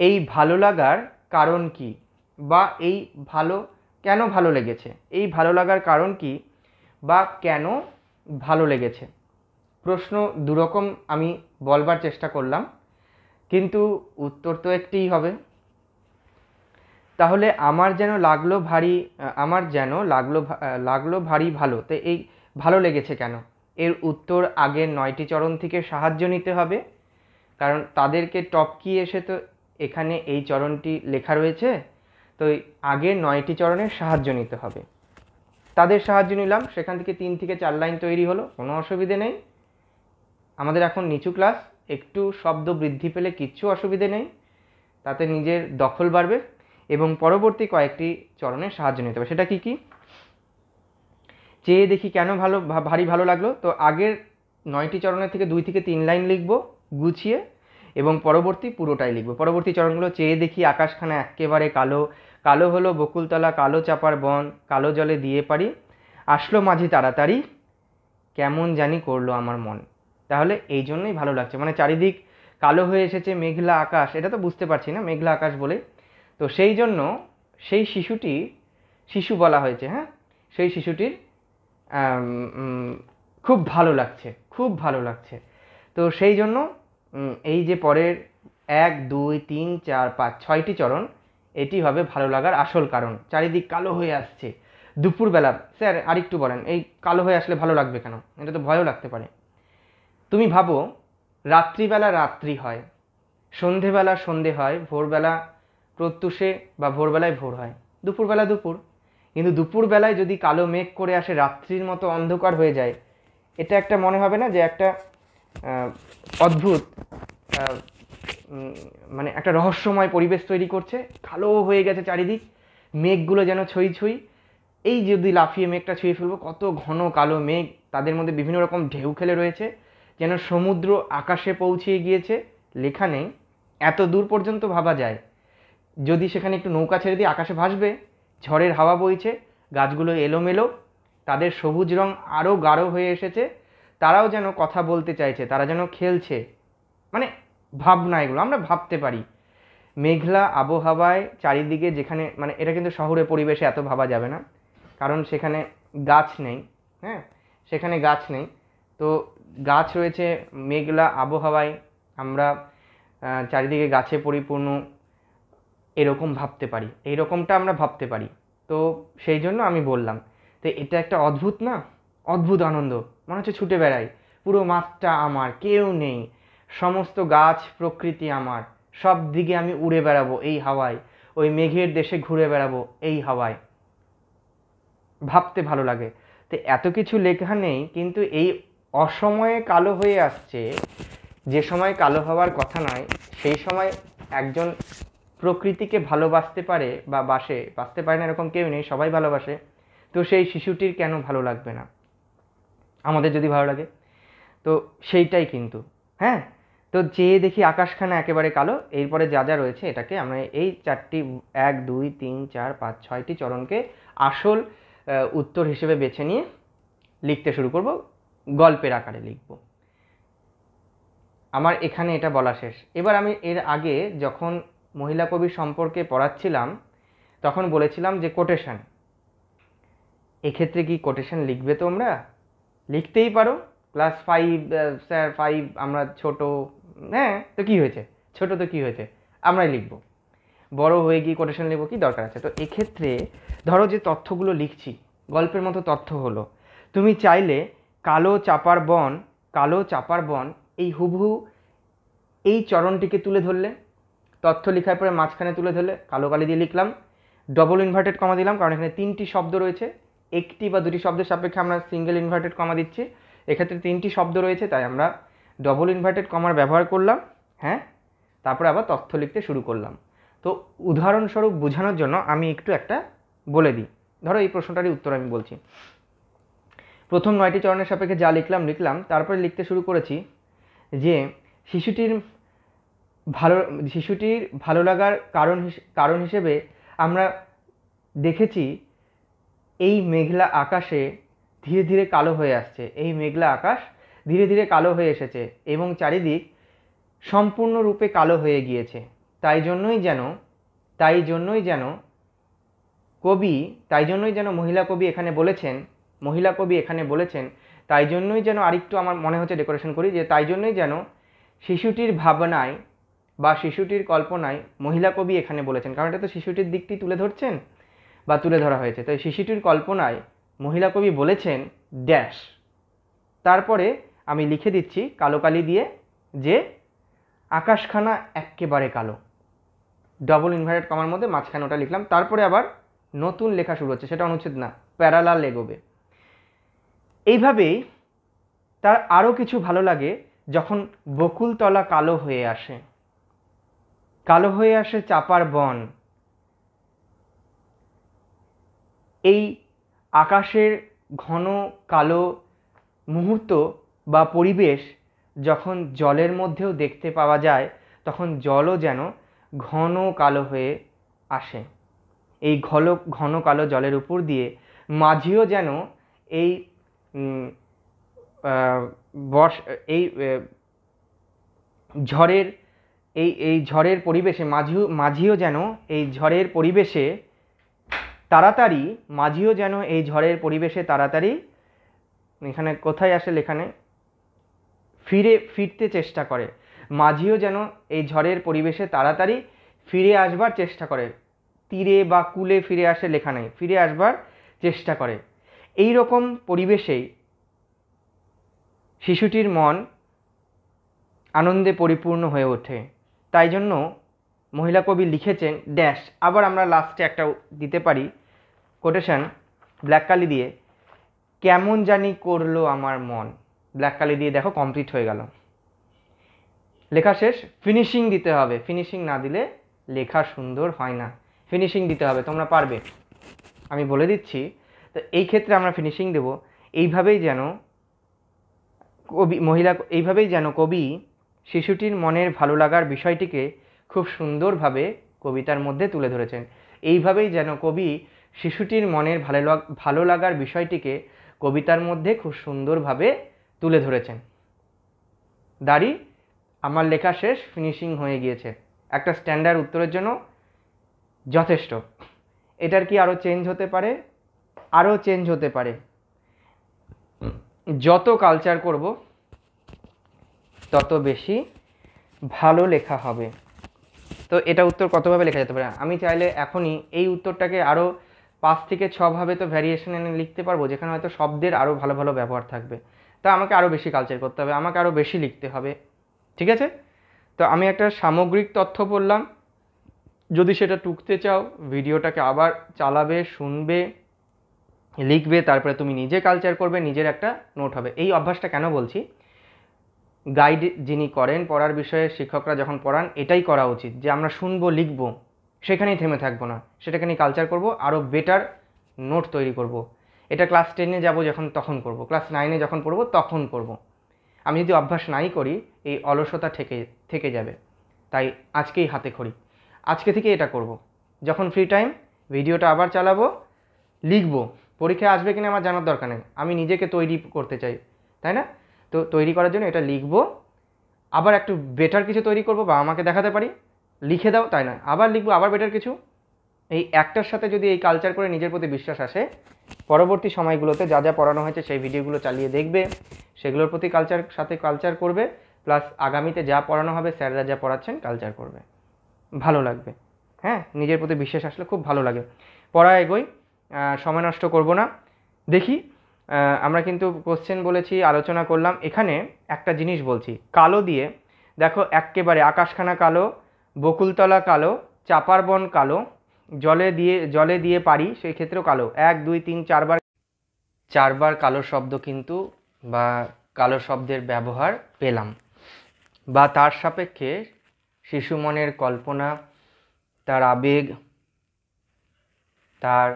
এই ভালো লাগার কারণ কি বা এই ভালো কেন ভালো লেগেছে এই ভালো লাগার কারণ কি বা কেন ভালো লেগেছে প্রশ্ন দুরকম আমি বলবার চেষ্টা করলাম কিন্তু উত্তর তো একটিই হবে তাহলে আমার যেন লাগলো ভারী আমার যেন লাগলো লাগলো ভারী ভালো তো এই ভালো লেগেছে কেন এর উত্তর আগের নয়টি চরণ থেকে সাহায্য নিতে হবে কারণ তাদেরকে টপকি এসে তো এখানে এই চরণটি লেখা রয়েছে তো আগের নয়টি চরণের সাহায্য নিতে হবে তাদের সাহায্য নিলাম সেখান থেকে তিন থেকে চার লাইন তৈরি হলো কোনো অসুবিধে নেই আমাদের এখন নিচু ক্লাস একটু শব্দ বৃদ্ধি পেলে কিচ্ছু অসুবিধে নেই তাতে নিজের দখল বাড়বে এবং পরবর্তী কয়েকটি চরণের সাহায্য নিতে হবে সেটা কি কি চেয়ে দেখি কেন ভালো ভারী ভালো লাগলো তো আগের নয়টি চরণের থেকে দুই থেকে তিন লাইন লিখব গুছিয়ে এবং পরবর্তী পুরোটাই লিখব পরবর্তী চরণগুলো চেয়ে দেখি আকাশখানা একেবারে কালো কালো হলো বকুলতলা কালো চাপার বন কালো জলে দিয়ে পারি আসলো মাঝি তাড়াতাড়ি কেমন জানি করলো আমার মন তাহলে এই জন্যই ভালো লাগছে মানে চারিদিক কালো হয়ে এসেছে মেঘলা আকাশ এটা তো বুঝতে পারছি না মেঘলা আকাশ বলে তো সেই জন্য সেই শিশুটি শিশু বলা হয়েছে হ্যাঁ সেই শিশুটির খুব ভালো লাগছে খুব ভালো লাগছে তো সেই জন্য এই যে পরের এক দুই তিন চার পাঁচ ছয়টি চরণ এটি হবে ভালো লাগার আসল কারণ চারিদিক কালো হয়ে আসছে দুপুরবেলা স্যার আরেকটু বলেন এই কালো হয়ে আসলে ভালো লাগবে কেন এটা তো ভয়ও লাগতে পারে তুমি ভাবো রাত্রিবেলা রাত্রি হয় সন্ধেবেলা সন্ধে হয় ভোরবেলা প্রত্যুষে বা ভোরবেলায় ভোর হয় দুপুরবেলা দুপুর কিন্তু দুপুরবেলায় যদি কালো মেঘ করে আসে রাত্রির মতো অন্ধকার হয়ে যায় এটা একটা মনে হবে না যে একটা অদ্ভুত মানে একটা রহস্যময় পরিবেশ তৈরি করছে কালো হয়ে গেছে চারিদিক মেঘগুলো যেন ছই ছই এই যদি লাফিয়ে মেঘটা ছুঁয়ে ফেলবো কত ঘন কালো মেঘ তাদের মধ্যে বিভিন্ন রকম ঢেউ খেলে রয়েছে যেন সমুদ্র আকাশে পৌঁছিয়ে গিয়েছে লেখা নেই এত দূর পর্যন্ত ভাবা যায় যদি সেখানে একটু নৌকা ছেড়ে দিয়ে আকাশে ভাসবে ঝড়ের হাওয়া বইছে গাছগুলো এলোমেলো তাদের সবুজ রং আরও গাঢ় হয়ে এসেছে তারাও যেন কথা বলতে চাইছে তারা যেন খেলছে মানে ভাবনা এগুলো আমরা ভাবতে পারি মেঘলা আবহাওয়ায় চারিদিকে যেখানে মানে এটা কিন্তু শহরে পরিবেশে এত ভাবা যাবে না কারণ সেখানে গাছ নেই হ্যাঁ সেখানে গাছ নেই তো গাছ রয়েছে মেঘলা আবহাওয়ায় আমরা চারিদিকে গাছে পরিপূর্ণ এরকম ভাবতে পারি এই রকমটা আমরা ভাবতে পারি তো সেই জন্য আমি বললাম তো এটা একটা অদ্ভুত না অদ্ভুত আনন্দ মনে হচ্ছে ছুটে বেড়াই পুরো মাঠটা আমার কেউ নেই সমস্ত গাছ প্রকৃতি আমার সব দিকে আমি উড়ে বেড়াবো এই হাওয়ায় ওই মেঘের দেশে ঘুরে বেড়াবো এই হাওয়ায় ভাবতে ভালো লাগে তো এত কিছু লেখা নেই কিন্তু এই অসময়ে কালো হয়ে আসছে যে সময় কালো হওয়ার কথা নয় সেই সময় একজন প্রকৃতিকে ভালোবাসতে পারে বা বাসে বাঁচতে পারে না এরকম কেউ নেই সবাই ভালোবাসে তো সেই শিশুটির কেন ভালো লাগবে না আমাদের যদি ভালো লাগে তো সেইটাই কিন্তু হ্যাঁ তো যে দেখি আকাশখানা একেবারে কালো এরপরে যা যা রয়েছে এটাকে আমরা এই চারটি এক দুই তিন চার পাঁচ ছয়টি চরণকে আসল উত্তর হিসেবে বেছে নিয়ে লিখতে শুরু করব গল্পের আকারে লিখব আমার এখানে এটা বলা শেষ এবার আমি এর আগে যখন মহিলা কবি সম্পর্কে পড়াচ্ছিলাম তখন বলেছিলাম যে কোটেশন এক্ষেত্রে কি কোটেশন লিখবে তোমরা লিখতেই পারো ক্লাস ফাইভ স্যার ফাইভ আমরা ছোট হ্যাঁ তো কি হয়েছে ছোট তো কি হয়েছে আমরাই লিখব বড় হয়ে গিয়ে কোটেশন লিখবো কি দরকার আছে তো এক্ষেত্রে ধরো যে তথ্যগুলো লিখছি গল্পের মতো তথ্য হলো তুমি চাইলে কালো চাপার বন কালো চাপার বন এই হুবহু এই চরণটিকে তুলে ধরলে তথ্য লেখার পরে মাঝখানে তুলে ধরলে কালো কালি দিয়ে লিখলাম ডবল ইনভার্টেড কমা দিলাম কারণ এখানে তিনটি শব্দ রয়েছে একটি বা দুটি শব্দের সাপেক্ষে আমরা সিঙ্গেল ইনভার্টেড কমা দিচ্ছি এক্ষেত্রে তিনটি শব্দ রয়েছে তাই আমরা ডবল ইনভার্টেড কমার ব্যবহার করলাম হ্যাঁ তারপরে আবার তথ্য লিখতে শুরু করলাম তো উদাহরণস্বরূপ বোঝানোর জন্য আমি একটু একটা বলে দিই ধরো এই প্রশ্নটারই উত্তর আমি বলছি প্রথম নয়টি চরণের সাপেক্ষে যা লিখলাম লিখলাম তারপরে লিখতে শুরু করেছি যে শিশুটির ভালো শিশুটির ভালো লাগার কারণ কারণ হিসেবে আমরা দেখেছি এই মেঘলা আকাশে ধীরে ধীরে কালো হয়ে আসছে এই মেঘলা আকাশ ধীরে ধীরে কালো হয়ে এসেছে এবং চারিদিক সম্পূর্ণরূপে কালো হয়ে গিয়েছে তাই জন্যই যেন তাই জন্যই যেন কবি তাই জন্যই যেন মহিলা কবি এখানে বলেছেন মহিলা কবি এখানে বলেছেন তাই জন্যই যেন আরেকটু আমার মনে হচ্ছে ডেকোরেশন করি যে তাই জন্যই যেন শিশুটির ভাবনায় বা শিশুটির কল্পনায় মহিলা কবি এখানে বলেছেন কারণ এটা তো শিশুটির দিকটি তুলে ধরছেন বা তুলে ধরা হয়েছে তাই শিশুটির কল্পনায় মহিলা কবি বলেছেন ড্যাশ তারপরে আমি লিখে দিচ্ছি কালো কালি দিয়ে যে আকাশখানা একেবারে কালো ডবল ইনভার্টেড কমার মধ্যে মাঝখানে ওটা লিখলাম তারপরে আবার নতুন লেখা শুরু হচ্ছে সেটা অনুচ্ছেদ না প্যারালাল এগোবে এইভাবেই তার আরও কিছু ভালো লাগে যখন বকুলতলা কালো হয়ে আসে কালো হয়ে আসে চাপার বন এই আকাশের ঘন কালো মুহূর্ত বা পরিবেশ যখন জলের মধ্যেও দেখতে পাওয়া যায় তখন জলও যেন ঘন কালো হয়ে আসে এই ঘল ঘন কালো জলের উপর দিয়ে মাঝিও যেন এই বর্ষ এই ঝড়ের এই এই ঝড়ের পরিবেশে মাঝিও মাঝিও যেন এই ঝড়ের পরিবেশে তাড়াতাড়ি মাঝিও যেন এই ঝড়ের পরিবেশে তাড়াতাড়ি এখানে কোথায় আসে এখানে ফিরে ফিরতে চেষ্টা করে মাঝিও যেন এই ঝড়ের পরিবেশে তাড়াতাড়ি ফিরে আসবার চেষ্টা করে তীরে বা কুলে ফিরে আসে লেখা নেই ফিরে আসবার চেষ্টা করে এই রকম পরিবেশে শিশুটির মন আনন্দে পরিপূর্ণ হয়ে ওঠে তাই জন্য মহিলা কবি লিখেছেন ড্যাশ আবার আমরা লাস্টে একটা দিতে পারি কোটেশন ব্ল্যাক কালি দিয়ে কেমন জানি করলো আমার মন ব্ল্যাক কালি দিয়ে দেখো কমপ্লিট হয়ে গেল লেখা শেষ ফিনিশিং দিতে হবে ফিনিশিং না দিলে লেখা সুন্দর হয় না ফিনিশিং দিতে হবে তোমরা পারবে আমি বলে দিচ্ছি তো এই ক্ষেত্রে আমরা ফিনিশিং দেব এইভাবেই যেন কবি মহিলা এইভাবেই যেন কবি শিশুটির মনের ভালো লাগার বিষয়টিকে খুব সুন্দরভাবে কবিতার মধ্যে তুলে ধরেছেন এইভাবেই যেন কবি শিশুটির মনের ভালো ভালো লাগার বিষয়টিকে কবিতার মধ্যে খুব সুন্দরভাবে তুলে ধরেছেন দাড়ি আমার লেখা শেষ ফিনিশিং হয়ে গিয়েছে একটা স্ট্যান্ডার্ড উত্তরের জন্য যথেষ্ট এটার কি আরও চেঞ্জ হতে পারে আরও চেঞ্জ হতে পারে যত কালচার করব তত বেশি ভালো লেখা হবে তো এটা উত্তর কতভাবে লেখা যেতে পারে আমি চাইলে এখনই এই উত্তরটাকে আরও পাঁচ থেকে ছভাবে তো ভ্যারিয়েশন এনে লিখতে পারবো যেখানে হয়তো শব্দের আরও ভালো ভালো ব্যবহার থাকবে তা আমাকে আরও বেশি কালচার করতে হবে আমাকে আরও বেশি লিখতে হবে ঠিক আছে তো আমি একটা সামগ্রিক তথ্য বললাম যদি সেটা টুকতে চাও ভিডিওটাকে আবার চালাবে শুনবে লিখবে তারপরে তুমি নিজে কালচার করবে নিজের একটা নোট হবে এই অভ্যাসটা কেন বলছি গাইড যিনি করেন পড়ার বিষয়ে শিক্ষকরা যখন পড়ান এটাই করা উচিত যে আমরা শুনবো লিখব সেখানেই থেমে থাকবো না সেটাকে নিয়ে কালচার করব আরও বেটার নোট তৈরি করব। এটা ক্লাস টেনে যাব যখন তখন করব ক্লাস নাইনে যখন পড়ব তখন করব। আমি যদি অভ্যাস নাই করি এই অলসতা থেকে থেকে যাবে তাই আজকেই হাতে খড়ি আজকে থেকে এটা করব। যখন ফ্রি টাইম ভিডিওটা আবার চালাবো লিখবো পরীক্ষা আসবে কিনা আমার জানার দরকার নেই আমি নিজেকে তৈরি করতে চাই তাই না তো তৈরি করার জন্য এটা লিখবো আবার একটু বেটার কিছু তৈরি করবো বা আমাকে দেখাতে পারি লিখে দাও তাই না আবার লিখবো আবার বেটার কিছু এই একটার সাথে যদি এই কালচার করে নিজের প্রতি বিশ্বাস আসে পরবর্তী সময়গুলোতে যা যা পড়ানো হয়েছে সেই ভিডিওগুলো চালিয়ে দেখবে সেগুলোর প্রতি কালচার সাথে কালচার করবে প্লাস আগামীতে যা পড়ানো হবে স্যাররা যা পড়াচ্ছেন কালচার করবে ভালো লাগবে হ্যাঁ নিজের প্রতি বিশ্বাস আসলে খুব ভালো লাগে পড়া এগোয় সময় নষ্ট করব না দেখি আমরা কিন্তু কোশ্চেন বলেছি আলোচনা করলাম এখানে একটা জিনিস বলছি কালো দিয়ে দেখো একেবারে আকাশখানা কালো বকুলতলা কালো চাপার বন কালো জলে দিয়ে জলে দিয়ে পারি সেই ক্ষেত্রেও কালো এক দুই তিন চারবার চারবার কালো শব্দ কিন্তু বা কালো শব্দের ব্যবহার পেলাম বা তার সাপেক্ষে শিশু মনের কল্পনা তার আবেগ তার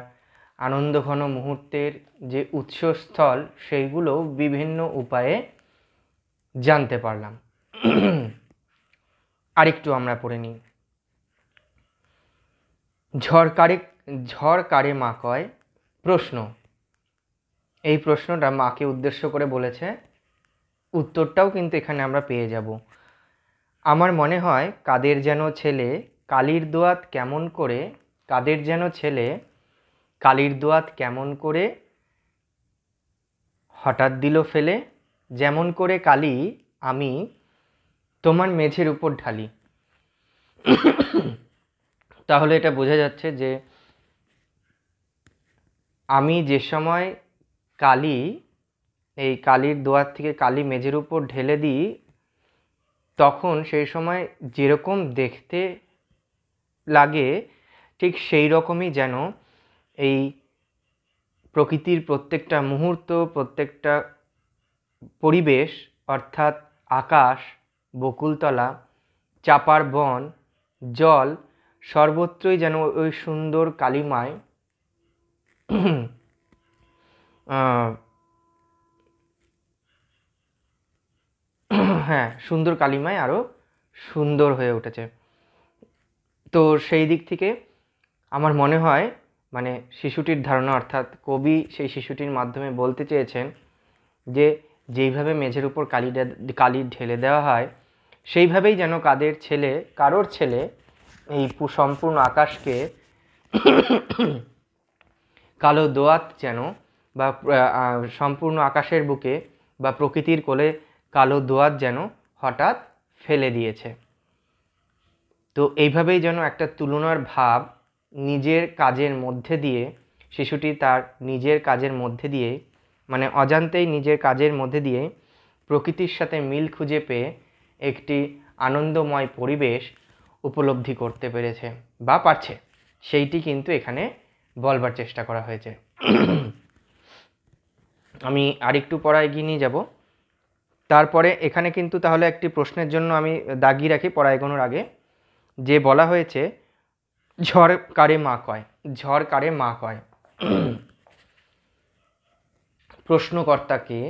আনন্দঘন মুহূর্তের যে উৎসস্থল সেইগুলো বিভিন্ন উপায়ে জানতে পারলাম আরেকটু আমরা পড়ে নিই ঝড়কারে ঝড়কারে মা কয় প্রশ্ন এই প্রশ্নটা মাকে উদ্দেশ্য করে বলেছে উত্তরটাও কিন্তু এখানে আমরা পেয়ে যাব আমার মনে হয় কাদের যেন ছেলে কালির দোয়াত কেমন করে কাদের যেন ছেলে কালির দোয়াত কেমন করে হঠাৎ দিল ফেলে যেমন করে কালি আমি তোমার মেঝের উপর ঢালি তাহলে এটা বোঝা যাচ্ছে যে আমি যে সময় কালি এই কালির দোয়ার থেকে কালি মেঝের উপর ঢেলে দিই তখন সেই সময় যেরকম দেখতে লাগে ঠিক সেই রকমই যেন এই প্রকৃতির প্রত্যেকটা মুহূর্ত প্রত্যেকটা পরিবেশ অর্থাৎ আকাশ বকুলতলা চাপার বন জল সর্বত্রই যেন ওই সুন্দর কালিমায় হ্যাঁ সুন্দর কালিমায় আরও সুন্দর হয়ে উঠেছে তো সেই দিক থেকে আমার মনে হয় মানে শিশুটির ধারণা অর্থাৎ কবি সেই শিশুটির মাধ্যমে বলতে চেয়েছেন যে যেইভাবে মেঝের উপর কালি কালি ঢেলে দেওয়া হয় সেইভাবেই যেন কাদের ছেলে কারোর ছেলে এই সম্পূর্ণ আকাশকে কালো দোয়াত যেন বা সম্পূর্ণ আকাশের বুকে বা প্রকৃতির কোলে কালো দোয়াত যেন হঠাৎ ফেলে দিয়েছে তো এইভাবেই যেন একটা তুলনার ভাব নিজের কাজের মধ্যে দিয়ে শিশুটি তার নিজের কাজের মধ্যে দিয়ে মানে অজান্তেই নিজের কাজের মধ্যে দিয়ে প্রকৃতির সাথে মিল খুঁজে পেয়ে একটি আনন্দময় পরিবেশ উপলব্ধি করতে পেরেছে বা পারছে সেইটি কিন্তু এখানে বলবার চেষ্টা করা হয়েছে আমি আরেকটু পড়া এগিয়ে নিয়ে যাব তারপরে এখানে কিন্তু তাহলে একটি প্রশ্নের জন্য আমি দাগিয়ে রাখি পড়া এগোনোর আগে যে বলা হয়েছে ঝড় কারে মা কয় ঝড় কারে মা কয় প্রশ্নকর্তাকে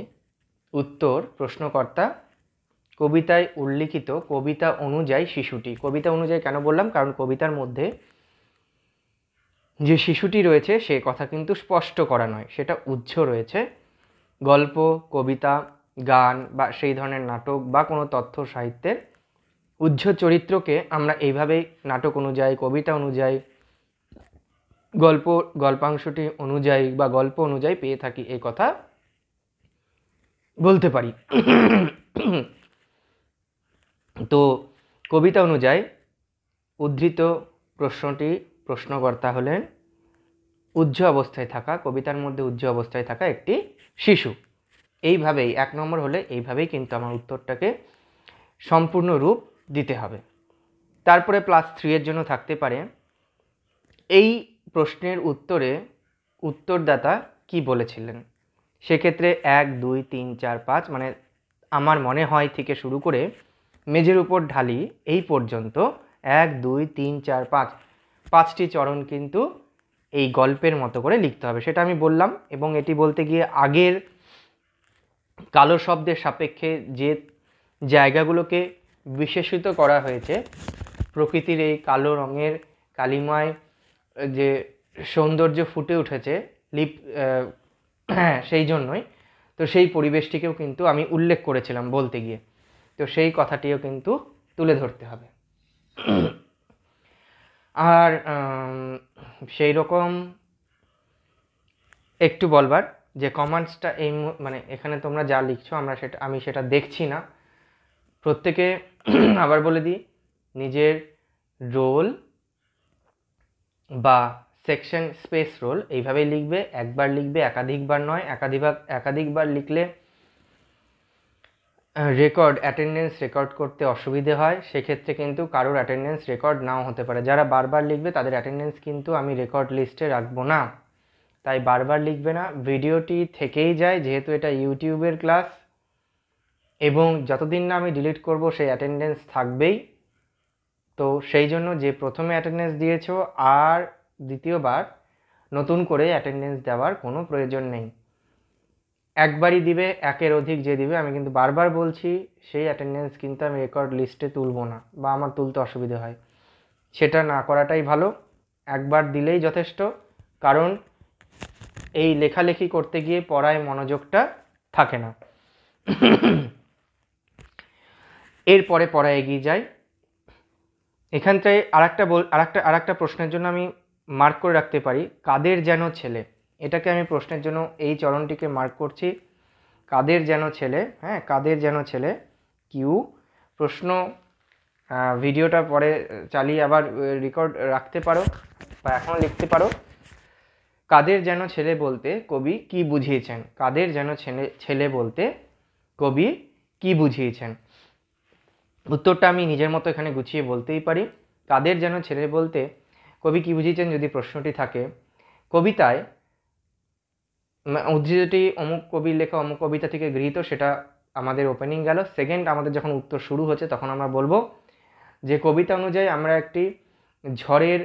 উত্তর প্রশ্নকর্তা কবিতায় উল্লিখিত কবিতা অনুযায়ী শিশুটি কবিতা অনুযায়ী কেন বললাম কারণ কবিতার মধ্যে যে শিশুটি রয়েছে সে কথা কিন্তু স্পষ্ট করা নয় সেটা উচ্চ রয়েছে গল্প কবিতা গান বা সেই ধরনের নাটক বা কোনো তথ্য সাহিত্যের উজ্জ্ব চরিত্রকে আমরা এইভাবেই নাটক অনুযায়ী কবিতা অনুযায়ী গল্প গল্পাংশটি অনুযায়ী বা গল্প অনুযায়ী পেয়ে থাকি এই কথা বলতে পারি তো কবিতা অনুযায়ী উদ্ধৃত প্রশ্নটি প্রশ্নকর্তা হলেন উজ্জ অবস্থায় থাকা কবিতার মধ্যে উজ্জ অবস্থায় থাকা একটি শিশু এইভাবেই এক নম্বর হলে এইভাবেই কিন্তু আমার উত্তরটাকে সম্পূর্ণ রূপ দিতে হবে তারপরে প্লাস থ্রি এর জন্য থাকতে পারে এই প্রশ্নের উত্তরে উত্তরদাতা কি বলেছিলেন সেক্ষেত্রে এক দুই তিন চার পাঁচ মানে আমার মনে হয় থেকে শুরু করে মেঝের উপর ঢালি এই পর্যন্ত এক দুই তিন চার পাঁচ পাঁচটি চরণ কিন্তু এই গল্পের মতো করে লিখতে হবে সেটা আমি বললাম এবং এটি বলতে গিয়ে আগের কালো শব্দের সাপেক্ষে যে জায়গাগুলোকে বিশেষিত করা হয়েছে প্রকৃতির এই কালো রঙের কালিমায় যে সৌন্দর্য ফুটে উঠেছে লিপ সেই জন্যই তো সেই পরিবেশটিকেও কিন্তু আমি উল্লেখ করেছিলাম বলতে গিয়ে তো সেই কথাটিও কিন্তু তুলে ধরতে হবে আর সেই রকম একটু বলবার যে কমান্ডসটা এই মানে এখানে তোমরা যা লিখছো আমরা সেটা আমি সেটা দেখছি না প্রত্যেকে আবার বলে দিই নিজের রোল বা সেকশন স্পেস রোল এইভাবেই লিখবে একবার লিখবে একাধিকবার নয় একাধিক একাধিকবার লিখলে রেকর্ড অ্যাটেন্ডেন্স রেকর্ড করতে অসুবিধে হয় সেক্ষেত্রে কিন্তু কারোর অ্যাটেন্ডেন্স রেকর্ড নাও হতে পারে যারা বারবার লিখবে তাদের অ্যাটেন্ডেন্স কিন্তু আমি রেকর্ড লিস্টে রাখবো না তাই বারবার লিখবে না ভিডিওটি থেকেই যায় যেহেতু এটা ইউটিউবের ক্লাস এবং যতদিন না আমি ডিলিট করব সেই অ্যাটেন্ডেন্স থাকবেই তো সেই জন্য যে প্রথমে অ্যাটেন্ডেন্স দিয়েছো আর দ্বিতীয়বার নতুন করে অ্যাটেন্ডেন্স দেওয়ার কোনো প্রয়োজন নেই একবারই দিবে একের অধিক যে দিবে আমি কিন্তু বারবার বলছি সেই অ্যাটেন্ডেন্স কিন্তু আমি রেকর্ড লিস্টে তুলব না বা আমার তুলতে অসুবিধে হয় সেটা না করাটাই ভালো একবার দিলেই যথেষ্ট কারণ এই লেখালেখি করতে গিয়ে পড়ায় মনোযোগটা থাকে না এরপরে পড়া এগিয়ে যায় এখানটায় আরেকটা বল আরেকটা আরেকটা প্রশ্নের জন্য আমি মার্ক করে রাখতে পারি কাদের যেন ছেলে এটাকে আমি প্রশ্নের জন্য এই চরণটিকে মার্ক করছি কাদের যেন ছেলে হ্যাঁ কাদের যেন ছেলে কিউ প্রশ্ন ভিডিওটা পরে চালিয়ে আবার রেকর্ড রাখতে পারো বা এখনও লিখতে পারো কাদের যেন ছেলে বলতে কবি কি বুঝিয়েছেন কাদের যেন ছেলে ছেলে বলতে কবি কি বুঝিয়েছেন উত্তরটা আমি নিজের মতো এখানে গুছিয়ে বলতেই পারি কাদের যেন ছেড়ে বলতে কবি কী বুঝিয়েছেন যদি প্রশ্নটি থাকে কবিতায় উদ্ধৃতটি অমুক কবির লেখা অমুক কবিতা থেকে গৃহীত সেটা আমাদের ওপেনিং গেল সেকেন্ড আমাদের যখন উত্তর শুরু হচ্ছে তখন আমরা বলবো যে কবিতা অনুযায়ী আমরা একটি ঝড়ের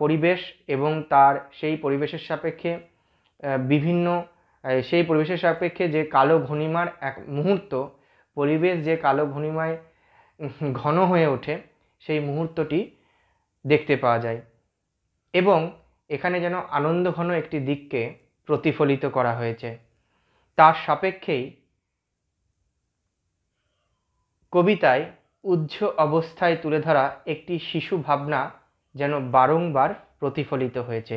পরিবেশ এবং তার সেই পরিবেশের সাপেক্ষে বিভিন্ন সেই পরিবেশের সাপেক্ষে যে কালো ঘনিমার এক মুহূর্ত পরিবেশ যে কালো ঘনিমায় ঘন হয়ে ওঠে সেই মুহূর্তটি দেখতে পাওয়া যায় এবং এখানে যেন আনন্দ ঘন একটি দিককে প্রতিফলিত করা হয়েছে তার সাপেক্ষেই কবিতায় উজ্জ অবস্থায় তুলে ধরা একটি শিশু ভাবনা যেন বারংবার প্রতিফলিত হয়েছে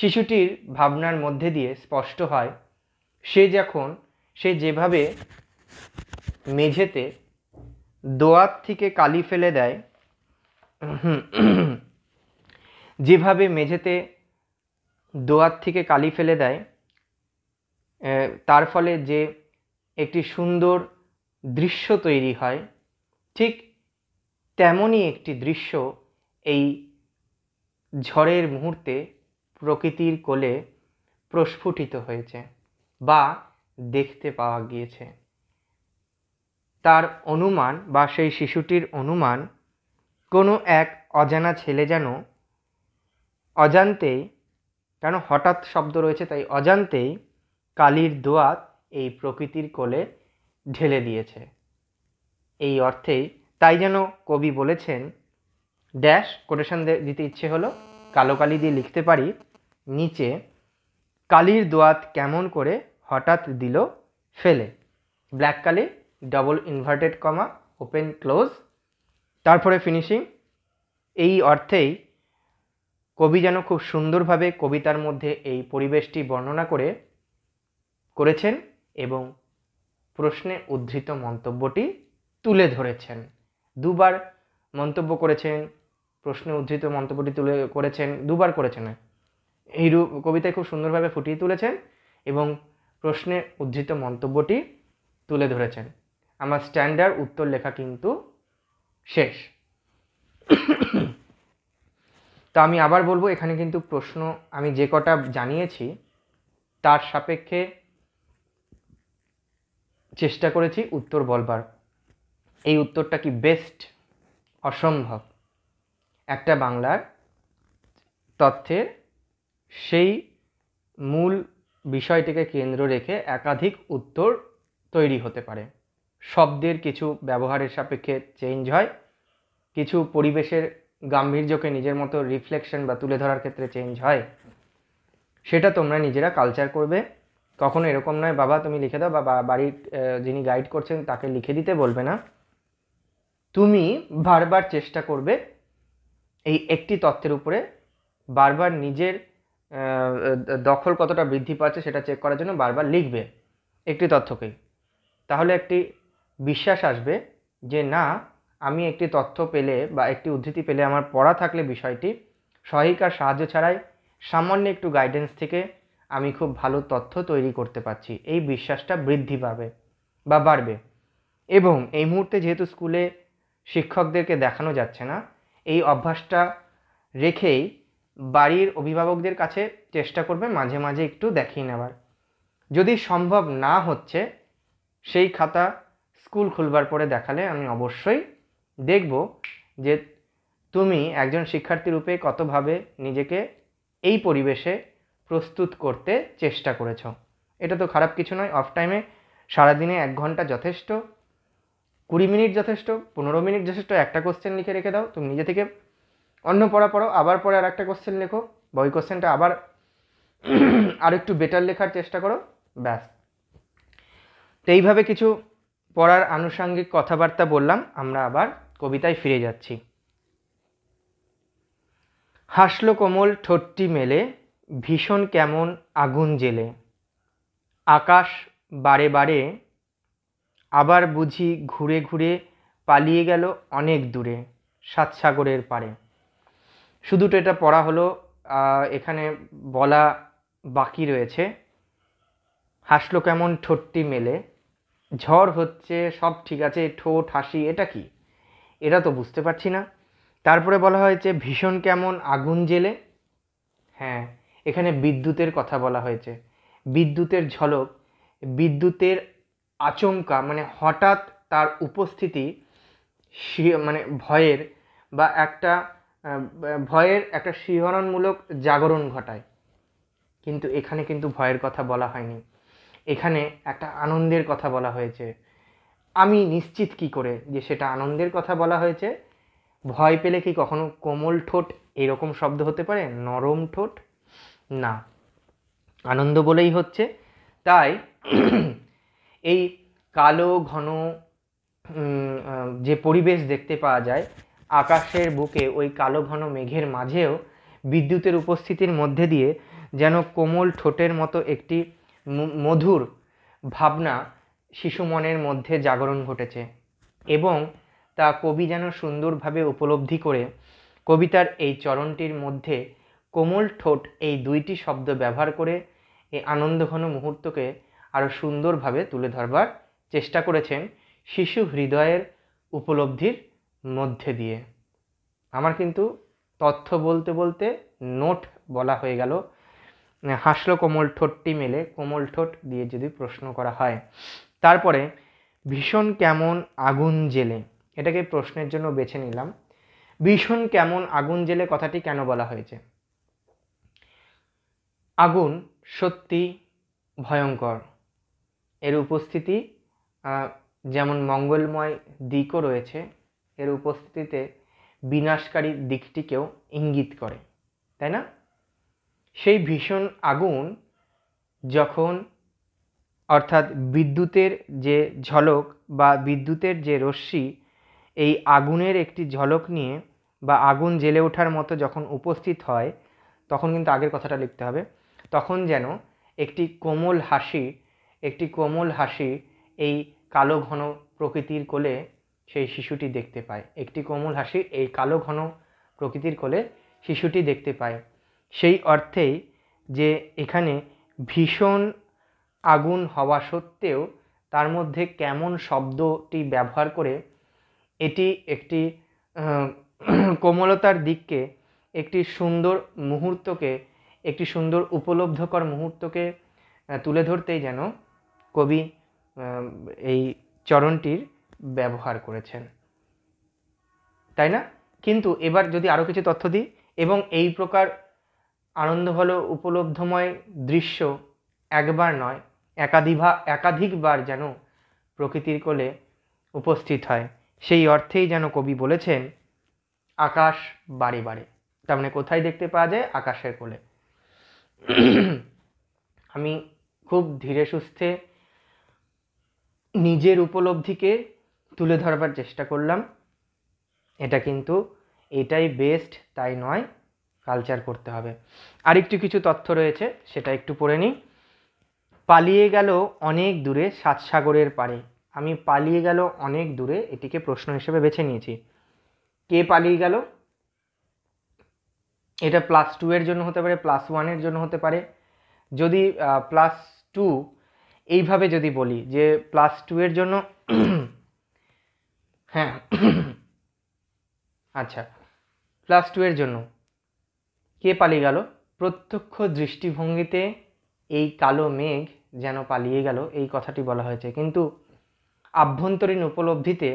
শিশুটির ভাবনার মধ্যে দিয়ে স্পষ্ট হয় সে যখন সে যেভাবে মেঝেতে দোয়াত থেকে কালি ফেলে দেয় যেভাবে মেঝেতে দোয়াত থেকে কালি ফেলে দেয় তার ফলে যে একটি সুন্দর দৃশ্য তৈরি হয় ঠিক তেমনই একটি দৃশ্য এই ঝড়ের মুহূর্তে প্রকৃতির কোলে প্রস্ফুটিত হয়েছে বা দেখতে পাওয়া গিয়েছে তার অনুমান বা সেই শিশুটির অনুমান কোনো এক অজানা ছেলে যেন অজান্তেই কেন হঠাৎ শব্দ রয়েছে তাই অজান্তেই কালির দোয়াত এই প্রকৃতির কোলে ঢেলে দিয়েছে এই অর্থেই তাই যেন কবি বলেছেন ড্যাশ কোটেশন দিতে ইচ্ছে হলো কালো কালি দিয়ে লিখতে পারি নিচে কালির দোয়াত কেমন করে হঠাৎ দিল ফেলে ব্ল্যাক কালি double inverted comma open close তারপরে ফিনিশিং এই অর্থেই কবি যেন খুব সুন্দরভাবে কবিতার মধ্যে এই পরিবেশটি বর্ণনা করে করেছেন এবং প্রশ্নে উদ্ধৃত মন্তব্যটি তুলে ধরেছেন দুবার মন্তব্য করেছেন প্রশ্নে উদ্ধৃত মন্তব্যটি তুলে করেছেন দুবার করেছেন এই কবিতায় খুব সুন্দরভাবে ফুটিয়ে তুলেছেন এবং প্রশ্নে উদ্ধৃত মন্তব্যটি তুলে ধরেছেন আমার স্ট্যান্ডার্ড উত্তর লেখা কিন্তু শেষ তো আমি আবার বলবো এখানে কিন্তু প্রশ্ন আমি যে কটা জানিয়েছি তার সাপেক্ষে চেষ্টা করেছি উত্তর বলবার এই উত্তরটা কি বেস্ট অসম্ভব একটা বাংলার তথ্যের সেই মূল বিষয়টিকে কেন্দ্র রেখে একাধিক উত্তর তৈরি হতে পারে শব্দের কিছু ব্যবহারের সাপেক্ষে চেঞ্জ হয় কিছু পরিবেশের গাম্ভীর্যকে নিজের মতো রিফ্লেকশন বা তুলে ধরার ক্ষেত্রে চেঞ্জ হয় সেটা তোমরা নিজেরা কালচার করবে কখনো এরকম নয় বাবা তুমি লিখে দাও বা বাড়ির যিনি গাইড করছেন তাকে লিখে দিতে বলবে না তুমি বারবার চেষ্টা করবে এই একটি তথ্যের উপরে বারবার নিজের দখল কতটা বৃদ্ধি পাচ্ছে সেটা চেক করার জন্য বারবার লিখবে একটি তথ্যকেই তাহলে একটি বিশ্বাস আসবে যে না আমি একটি তথ্য পেলে বা একটি উদ্ধৃতি পেলে আমার পড়া থাকলে বিষয়টি সহায়িকার সাহায্য ছাড়াই সামান্য একটু গাইডেন্স থেকে আমি খুব ভালো তথ্য তৈরি করতে পারছি এই বিশ্বাসটা বৃদ্ধি পাবে বা বাড়বে এবং এই মুহূর্তে যেহেতু স্কুলে শিক্ষকদেরকে দেখানো যাচ্ছে না এই অভ্যাসটা রেখেই বাড়ির অভিভাবকদের কাছে চেষ্টা করবে মাঝে মাঝে একটু দেখিয়ে নেওয়ার যদি সম্ভব না হচ্ছে সেই খাতা স্কুল খুলবার পরে দেখালে আমি অবশ্যই দেখব যে তুমি একজন শিক্ষার্থী রূপে কতভাবে নিজেকে এই পরিবেশে প্রস্তুত করতে চেষ্টা করেছ এটা তো খারাপ কিছু নয় অফ টাইমে সারাদিনে এক ঘন্টা যথেষ্ট কুড়ি মিনিট যথেষ্ট পনেরো মিনিট যথেষ্ট একটা কোশ্চেন লিখে রেখে দাও তুমি নিজে থেকে অন্য পড়া পড়ো আবার পরে আর একটা কোশ্চেন লেখো বই কোশ্চেনটা আবার আর একটু বেটার লেখার চেষ্টা করো ব্যাস তো এইভাবে কিছু পড়ার আনুষাঙ্গিক কথাবার্তা বললাম আমরা আবার কবিতায় ফিরে যাচ্ছি হাসলো কোমল ঠোঁটটি মেলে ভীষণ কেমন আগুন জেলে আকাশ বারে বারে আবার বুঝি ঘুরে ঘুরে পালিয়ে গেল অনেক দূরে সাত সাগরের পারে শুধু তো এটা পড়া হলো এখানে বলা বাকি রয়েছে হাসলো কেমন ঠোঁটটি মেলে ঝড় হচ্ছে সব ঠিক আছে ঠোঁট হাসি এটা কি এটা তো বুঝতে পারছি না তারপরে বলা হয়েছে ভীষণ কেমন আগুন জেলে হ্যাঁ এখানে বিদ্যুতের কথা বলা হয়েছে বিদ্যুতের ঝলক বিদ্যুতের আচমকা মানে হঠাৎ তার উপস্থিতি মানে ভয়ের বা একটা ভয়ের একটা শিহরণমূলক জাগরণ ঘটায় কিন্তু এখানে কিন্তু ভয়ের কথা বলা হয়নি এখানে একটা আনন্দের কথা বলা হয়েছে আমি নিশ্চিত কি করে যে সেটা আনন্দের কথা বলা হয়েছে ভয় পেলে কি কখনো কোমল ঠোঁট এরকম শব্দ হতে পারে নরম ঠোঁট না আনন্দ বলেই হচ্ছে তাই এই কালো ঘন যে পরিবেশ দেখতে পাওয়া যায় আকাশের বুকে ওই কালো ঘন মেঘের মাঝেও বিদ্যুতের উপস্থিতির মধ্যে দিয়ে যেন কোমল ঠোঁটের মতো একটি মধুর ভাবনা শিশু মনের মধ্যে জাগরণ ঘটেছে এবং তা কবি যেন সুন্দরভাবে উপলব্ধি করে কবিতার এই চরণটির মধ্যে কোমল ঠোঁট এই দুইটি শব্দ ব্যবহার করে এই আনন্দঘন মুহূর্তকে আরও সুন্দরভাবে তুলে ধরবার চেষ্টা করেছেন শিশু হৃদয়ের উপলব্ধির মধ্যে দিয়ে আমার কিন্তু তথ্য বলতে বলতে নোট বলা হয়ে গেল মানে হাসলো কোমল ঠোঁটটি মেলে কোমল ঠোঁট দিয়ে যদি প্রশ্ন করা হয় তারপরে ভীষণ কেমন আগুন জেলে এটাকে প্রশ্নের জন্য বেছে নিলাম ভীষণ কেমন আগুন জেলে কথাটি কেন বলা হয়েছে আগুন সত্যি ভয়ঙ্কর এর উপস্থিতি যেমন মঙ্গলময় দিকও রয়েছে এর উপস্থিতিতে বিনাশকারী দিকটিকেও ইঙ্গিত করে তাই না সেই ভীষণ আগুন যখন অর্থাৎ বিদ্যুতের যে ঝলক বা বিদ্যুতের যে রশ্মি এই আগুনের একটি ঝলক নিয়ে বা আগুন জ্বেলে ওঠার মতো যখন উপস্থিত হয় তখন কিন্তু আগের কথাটা লিখতে হবে তখন যেন একটি কোমল হাসি একটি কোমল হাসি এই কালো ঘন প্রকৃতির কোলে সেই শিশুটি দেখতে পায় একটি কোমল হাসি এই কালো ঘন প্রকৃতির কোলে শিশুটি দেখতে পায় সেই অর্থেই যে এখানে ভীষণ আগুন হওয়া সত্ত্বেও তার মধ্যে কেমন শব্দটি ব্যবহার করে এটি একটি কোমলতার দিককে একটি সুন্দর মুহূর্তকে একটি সুন্দর উপলব্ধকর মুহূর্তকে তুলে ধরতেই যেন কবি এই চরণটির ব্যবহার করেছেন তাই না কিন্তু এবার যদি আরও কিছু তথ্য দিই এবং এই প্রকার আনন্দ হলো উপলব্ধময় দৃশ্য একবার নয় একাধিভা একাধিকবার যেন প্রকৃতির কোলে উপস্থিত হয় সেই অর্থেই যেন কবি বলেছেন আকাশ বারে বারে তার মানে কোথায় দেখতে পাওয়া যায় আকাশের কোলে আমি খুব ধীরে সুস্থে নিজের উপলব্ধিকে তুলে ধরবার চেষ্টা করলাম এটা কিন্তু এটাই বেস্ট তাই নয় কালচার করতে হবে আরেকটু কিছু তথ্য রয়েছে সেটা একটু পড়ে নিই পালিয়ে গেল অনেক দূরে সাত সাগরের পাড়ে আমি পালিয়ে গেল অনেক দূরে এটিকে প্রশ্ন হিসেবে বেছে নিয়েছি কে পালিয়ে গেল এটা প্লাস টু এর জন্য হতে পারে প্লাস ওয়ানের জন্য হতে পারে যদি প্লাস টু এইভাবে যদি বলি যে প্লাস টু এর জন্য হ্যাঁ আচ্ছা প্লাস টু এর জন্য কে পালিয়ে গেল প্রত্যক্ষ দৃষ্টিভঙ্গিতে এই কালো মেঘ যেন পালিয়ে গেল এই কথাটি বলা হয়েছে কিন্তু আভ্যন্তরীণ উপলব্ধিতে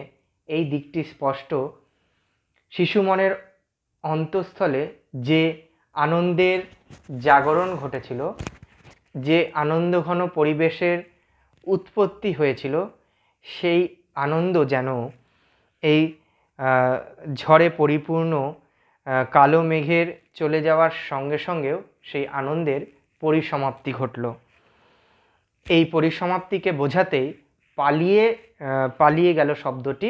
এই দিকটি স্পষ্ট শিশু মনের অন্তঃস্থলে যে আনন্দের জাগরণ ঘটেছিল যে আনন্দঘন পরিবেশের উৎপত্তি হয়েছিল সেই আনন্দ যেন এই ঝড়ে পরিপূর্ণ কালো মেঘের চলে যাওয়ার সঙ্গে সঙ্গেও সেই আনন্দের পরিসমাপ্তি ঘটল এই পরিসমাপ্তিকে বোঝাতেই পালিয়ে পালিয়ে গেল শব্দটি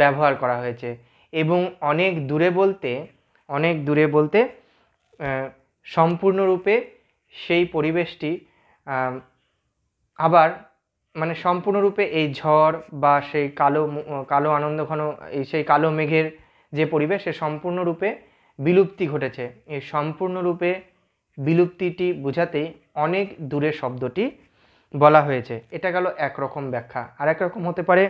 ব্যবহার করা হয়েছে এবং অনেক দূরে বলতে অনেক দূরে বলতে সম্পূর্ণরূপে সেই পরিবেশটি আবার মানে সম্পূর্ণরূপে এই ঝড় বা সেই কালো কালো আনন্দঘন এই সেই কালো মেঘের যে পরিবেশ সে সম্পূর্ণরূপে বিলুপ্তি ঘটেছে এই সম্পূর্ণরূপে বিলুপ্তিটি বোঝাতে অনেক দূরে শব্দটি বলা হয়েছে এটা গেল একরকম ব্যাখ্যা আর একরকম হতে পারে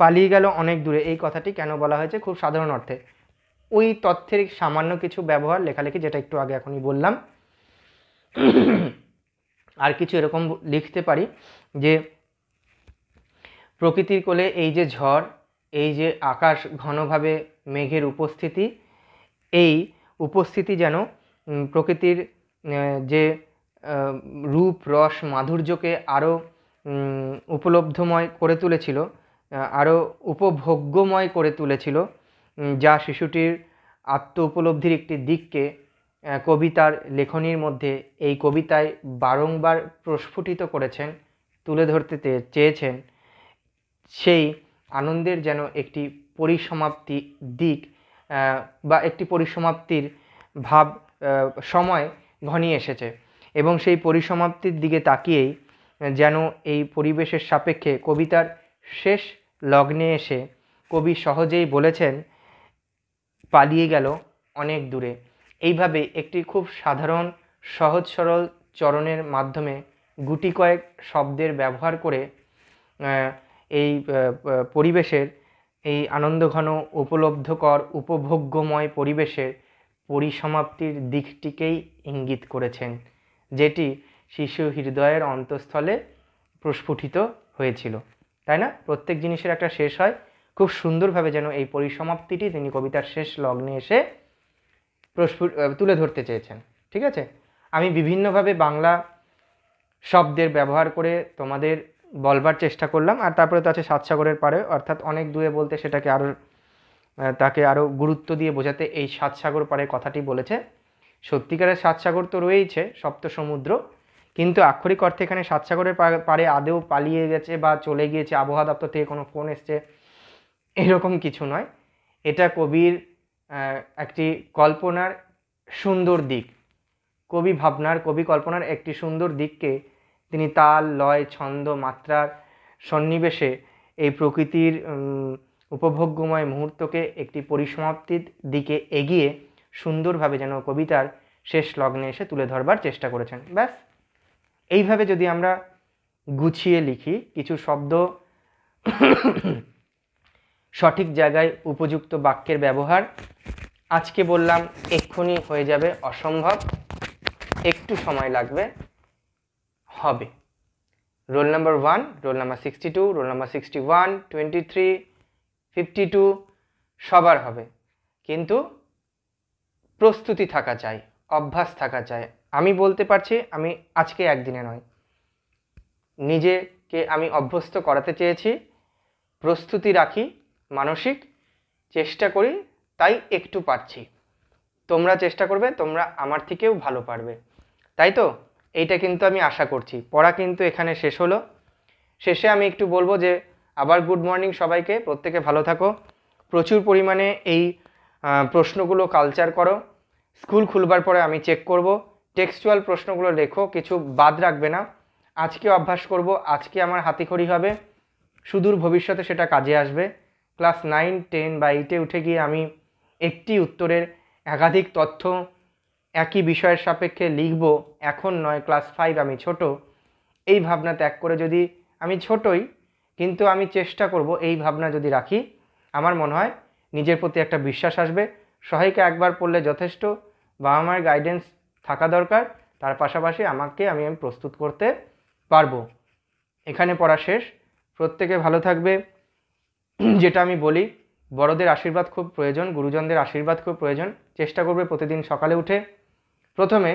পালিয়ে গেল অনেক দূরে এই কথাটি কেন বলা হয়েছে খুব সাধারণ অর্থে ওই তথ্যের সামান্য কিছু ব্যবহার লেখালেখি যেটা একটু আগে এখনই বললাম আর কিছু এরকম লিখতে পারি যে প্রকৃতির কোলে এই যে ঝড় এই যে আকাশ ঘনভাবে মেঘের উপস্থিতি এই উপস্থিতি যেন প্রকৃতির যে রূপ রস মাধুর্যকে আরও উপলব্ধময় করে তুলেছিল আরও উপভোগ্যময় করে তুলেছিল যা শিশুটির আত্ম উপলব্ধির একটি দিককে কবিতার লেখনির মধ্যে এই কবিতায় বারংবার প্রস্ফুটিত করেছেন তুলে ধরতে চেয়েছেন সেই আনন্দের যেন একটি পরিসমাপ্তি দিক বা একটি পরিসমাপ্তির ভাব সময় ঘনিয়ে এসেছে এবং সেই পরিসমাপ্তির দিকে তাকিয়েই যেন এই পরিবেশের সাপেক্ষে কবিতার শেষ লগ্নে এসে কবি সহজেই বলেছেন পালিয়ে গেল অনেক দূরে এইভাবে একটি খুব সাধারণ সহজ সরল চরণের মাধ্যমে গুটি কয়েক শব্দের ব্যবহার করে এই পরিবেশের এই আনন্দঘন উপলব্ধকর উপভোগ্যময় পরিবেশের পরিসমাপ্তির দিকটিকেই ইঙ্গিত করেছেন যেটি শিশু হৃদয়ের অন্তঃস্থলে প্রস্ফুটিত হয়েছিল তাই না প্রত্যেক জিনিসের একটা শেষ হয় খুব সুন্দরভাবে যেন এই পরিসমাপ্তিটি তিনি কবিতার শেষ লগ্নে এসে প্রস্ফুট তুলে ধরতে চেয়েছেন ঠিক আছে আমি বিভিন্নভাবে বাংলা শব্দের ব্যবহার করে তোমাদের বলবার চেষ্টা করলাম আর তারপরে তো আছে সাত সাগরের পারে অর্থাৎ অনেক দূরে বলতে সেটাকে আরও তাকে আরও গুরুত্ব দিয়ে বোঝাতে এই সাত সাগর পারে কথাটি বলেছে সত্যিকারের সাত সাগর তো রয়েইছে সপ্ত সমুদ্র কিন্তু আক্ষরিক অর্থে এখানে সাত সাগরের পারে আদেও পালিয়ে গেছে বা চলে গিয়েছে আবহাওয়া দপ্তর থেকে কোনো ফোন এসছে এরকম কিছু নয় এটা কবির একটি কল্পনার সুন্দর দিক কবি ভাবনার কবি কল্পনার একটি সুন্দর দিককে তিনি তাল লয় ছন্দ মাত্রার সন্নিবেশে এই প্রকৃতির উপভোগ্যময় মুহূর্তকে একটি পরিসমাপ্তির দিকে এগিয়ে সুন্দরভাবে যেন কবিতার শেষ লগ্নে এসে তুলে ধরবার চেষ্টা করেছেন ব্যাস এইভাবে যদি আমরা গুছিয়ে লিখি কিছু শব্দ সঠিক জায়গায় উপযুক্ত বাক্যের ব্যবহার আজকে বললাম এক্ষুনি হয়ে যাবে অসম্ভব একটু সময় লাগবে হবে roll number one roll number sixty two roll number sixty one twenty three fifty two সবার হবে কিন্তু প্রস্তুতি থাকা চাই অভ্যাস থাকা চাই আমি বলতে পারছি আমি আজকে একদিনে নয় নিজেকে আমি অভ্যস্ত করাতে চেয়েছি প্রস্তুতি রাখি মানসিক চেষ্টা করি তাই একটু পারছি তোমরা চেষ্টা করবে তোমরা আমার থেকেও ভালো পারবে তাই তো এইটা কিন্তু আমি আশা করছি পড়া কিন্তু এখানে শেষ হলো শেষে আমি একটু বলবো যে আবার গুড মর্নিং সবাইকে প্রত্যেকে ভালো থাকো প্রচুর পরিমাণে এই প্রশ্নগুলো কালচার করো স্কুল খুলবার পরে আমি চেক করব টেক্সচুয়াল প্রশ্নগুলো লেখো কিছু বাদ রাখবে না আজকে অভ্যাস করব আজকে আমার হাতিখড়ি হবে সুদূর ভবিষ্যতে সেটা কাজে আসবে ক্লাস নাইন টেন বা এইটে উঠে গিয়ে আমি একটি উত্তরের একাধিক তথ্য একই বিষয়ের সাপেক্ষে লিখব এখন নয় ক্লাস ফাইভ আমি ছোট এই ভাবনা ত্যাগ করে যদি আমি ছোটই কিন্তু আমি চেষ্টা করব এই ভাবনা যদি রাখি আমার মনে হয় নিজের প্রতি একটা বিশ্বাস আসবে সহায়িকা একবার পড়লে যথেষ্ট বাবা মায়ের গাইডেন্স থাকা দরকার তার পাশাপাশি আমাকে আমি আমি প্রস্তুত করতে পারবো এখানে পড়া শেষ প্রত্যেকে ভালো থাকবে যেটা আমি বলি বড়দের আশীর্বাদ খুব প্রয়োজন গুরুজনদের আশীর্বাদ খুব প্রয়োজন চেষ্টা করবে প্রতিদিন সকালে উঠে প্রথমে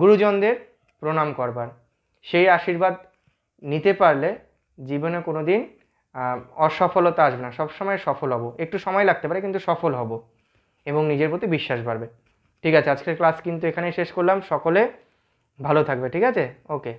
গুরুজনদের প্রণাম করবার সেই আশীর্বাদ নিতে পারলে জীবনে কোনো দিন অসফলতা আসবে না সবসময় সফল হব একটু সময় লাগতে পারে কিন্তু সফল হব এবং নিজের প্রতি বিশ্বাস বাড়বে ঠিক আছে আজকের ক্লাস কিন্তু এখানেই শেষ করলাম সকলে ভালো থাকবে ঠিক আছে ওকে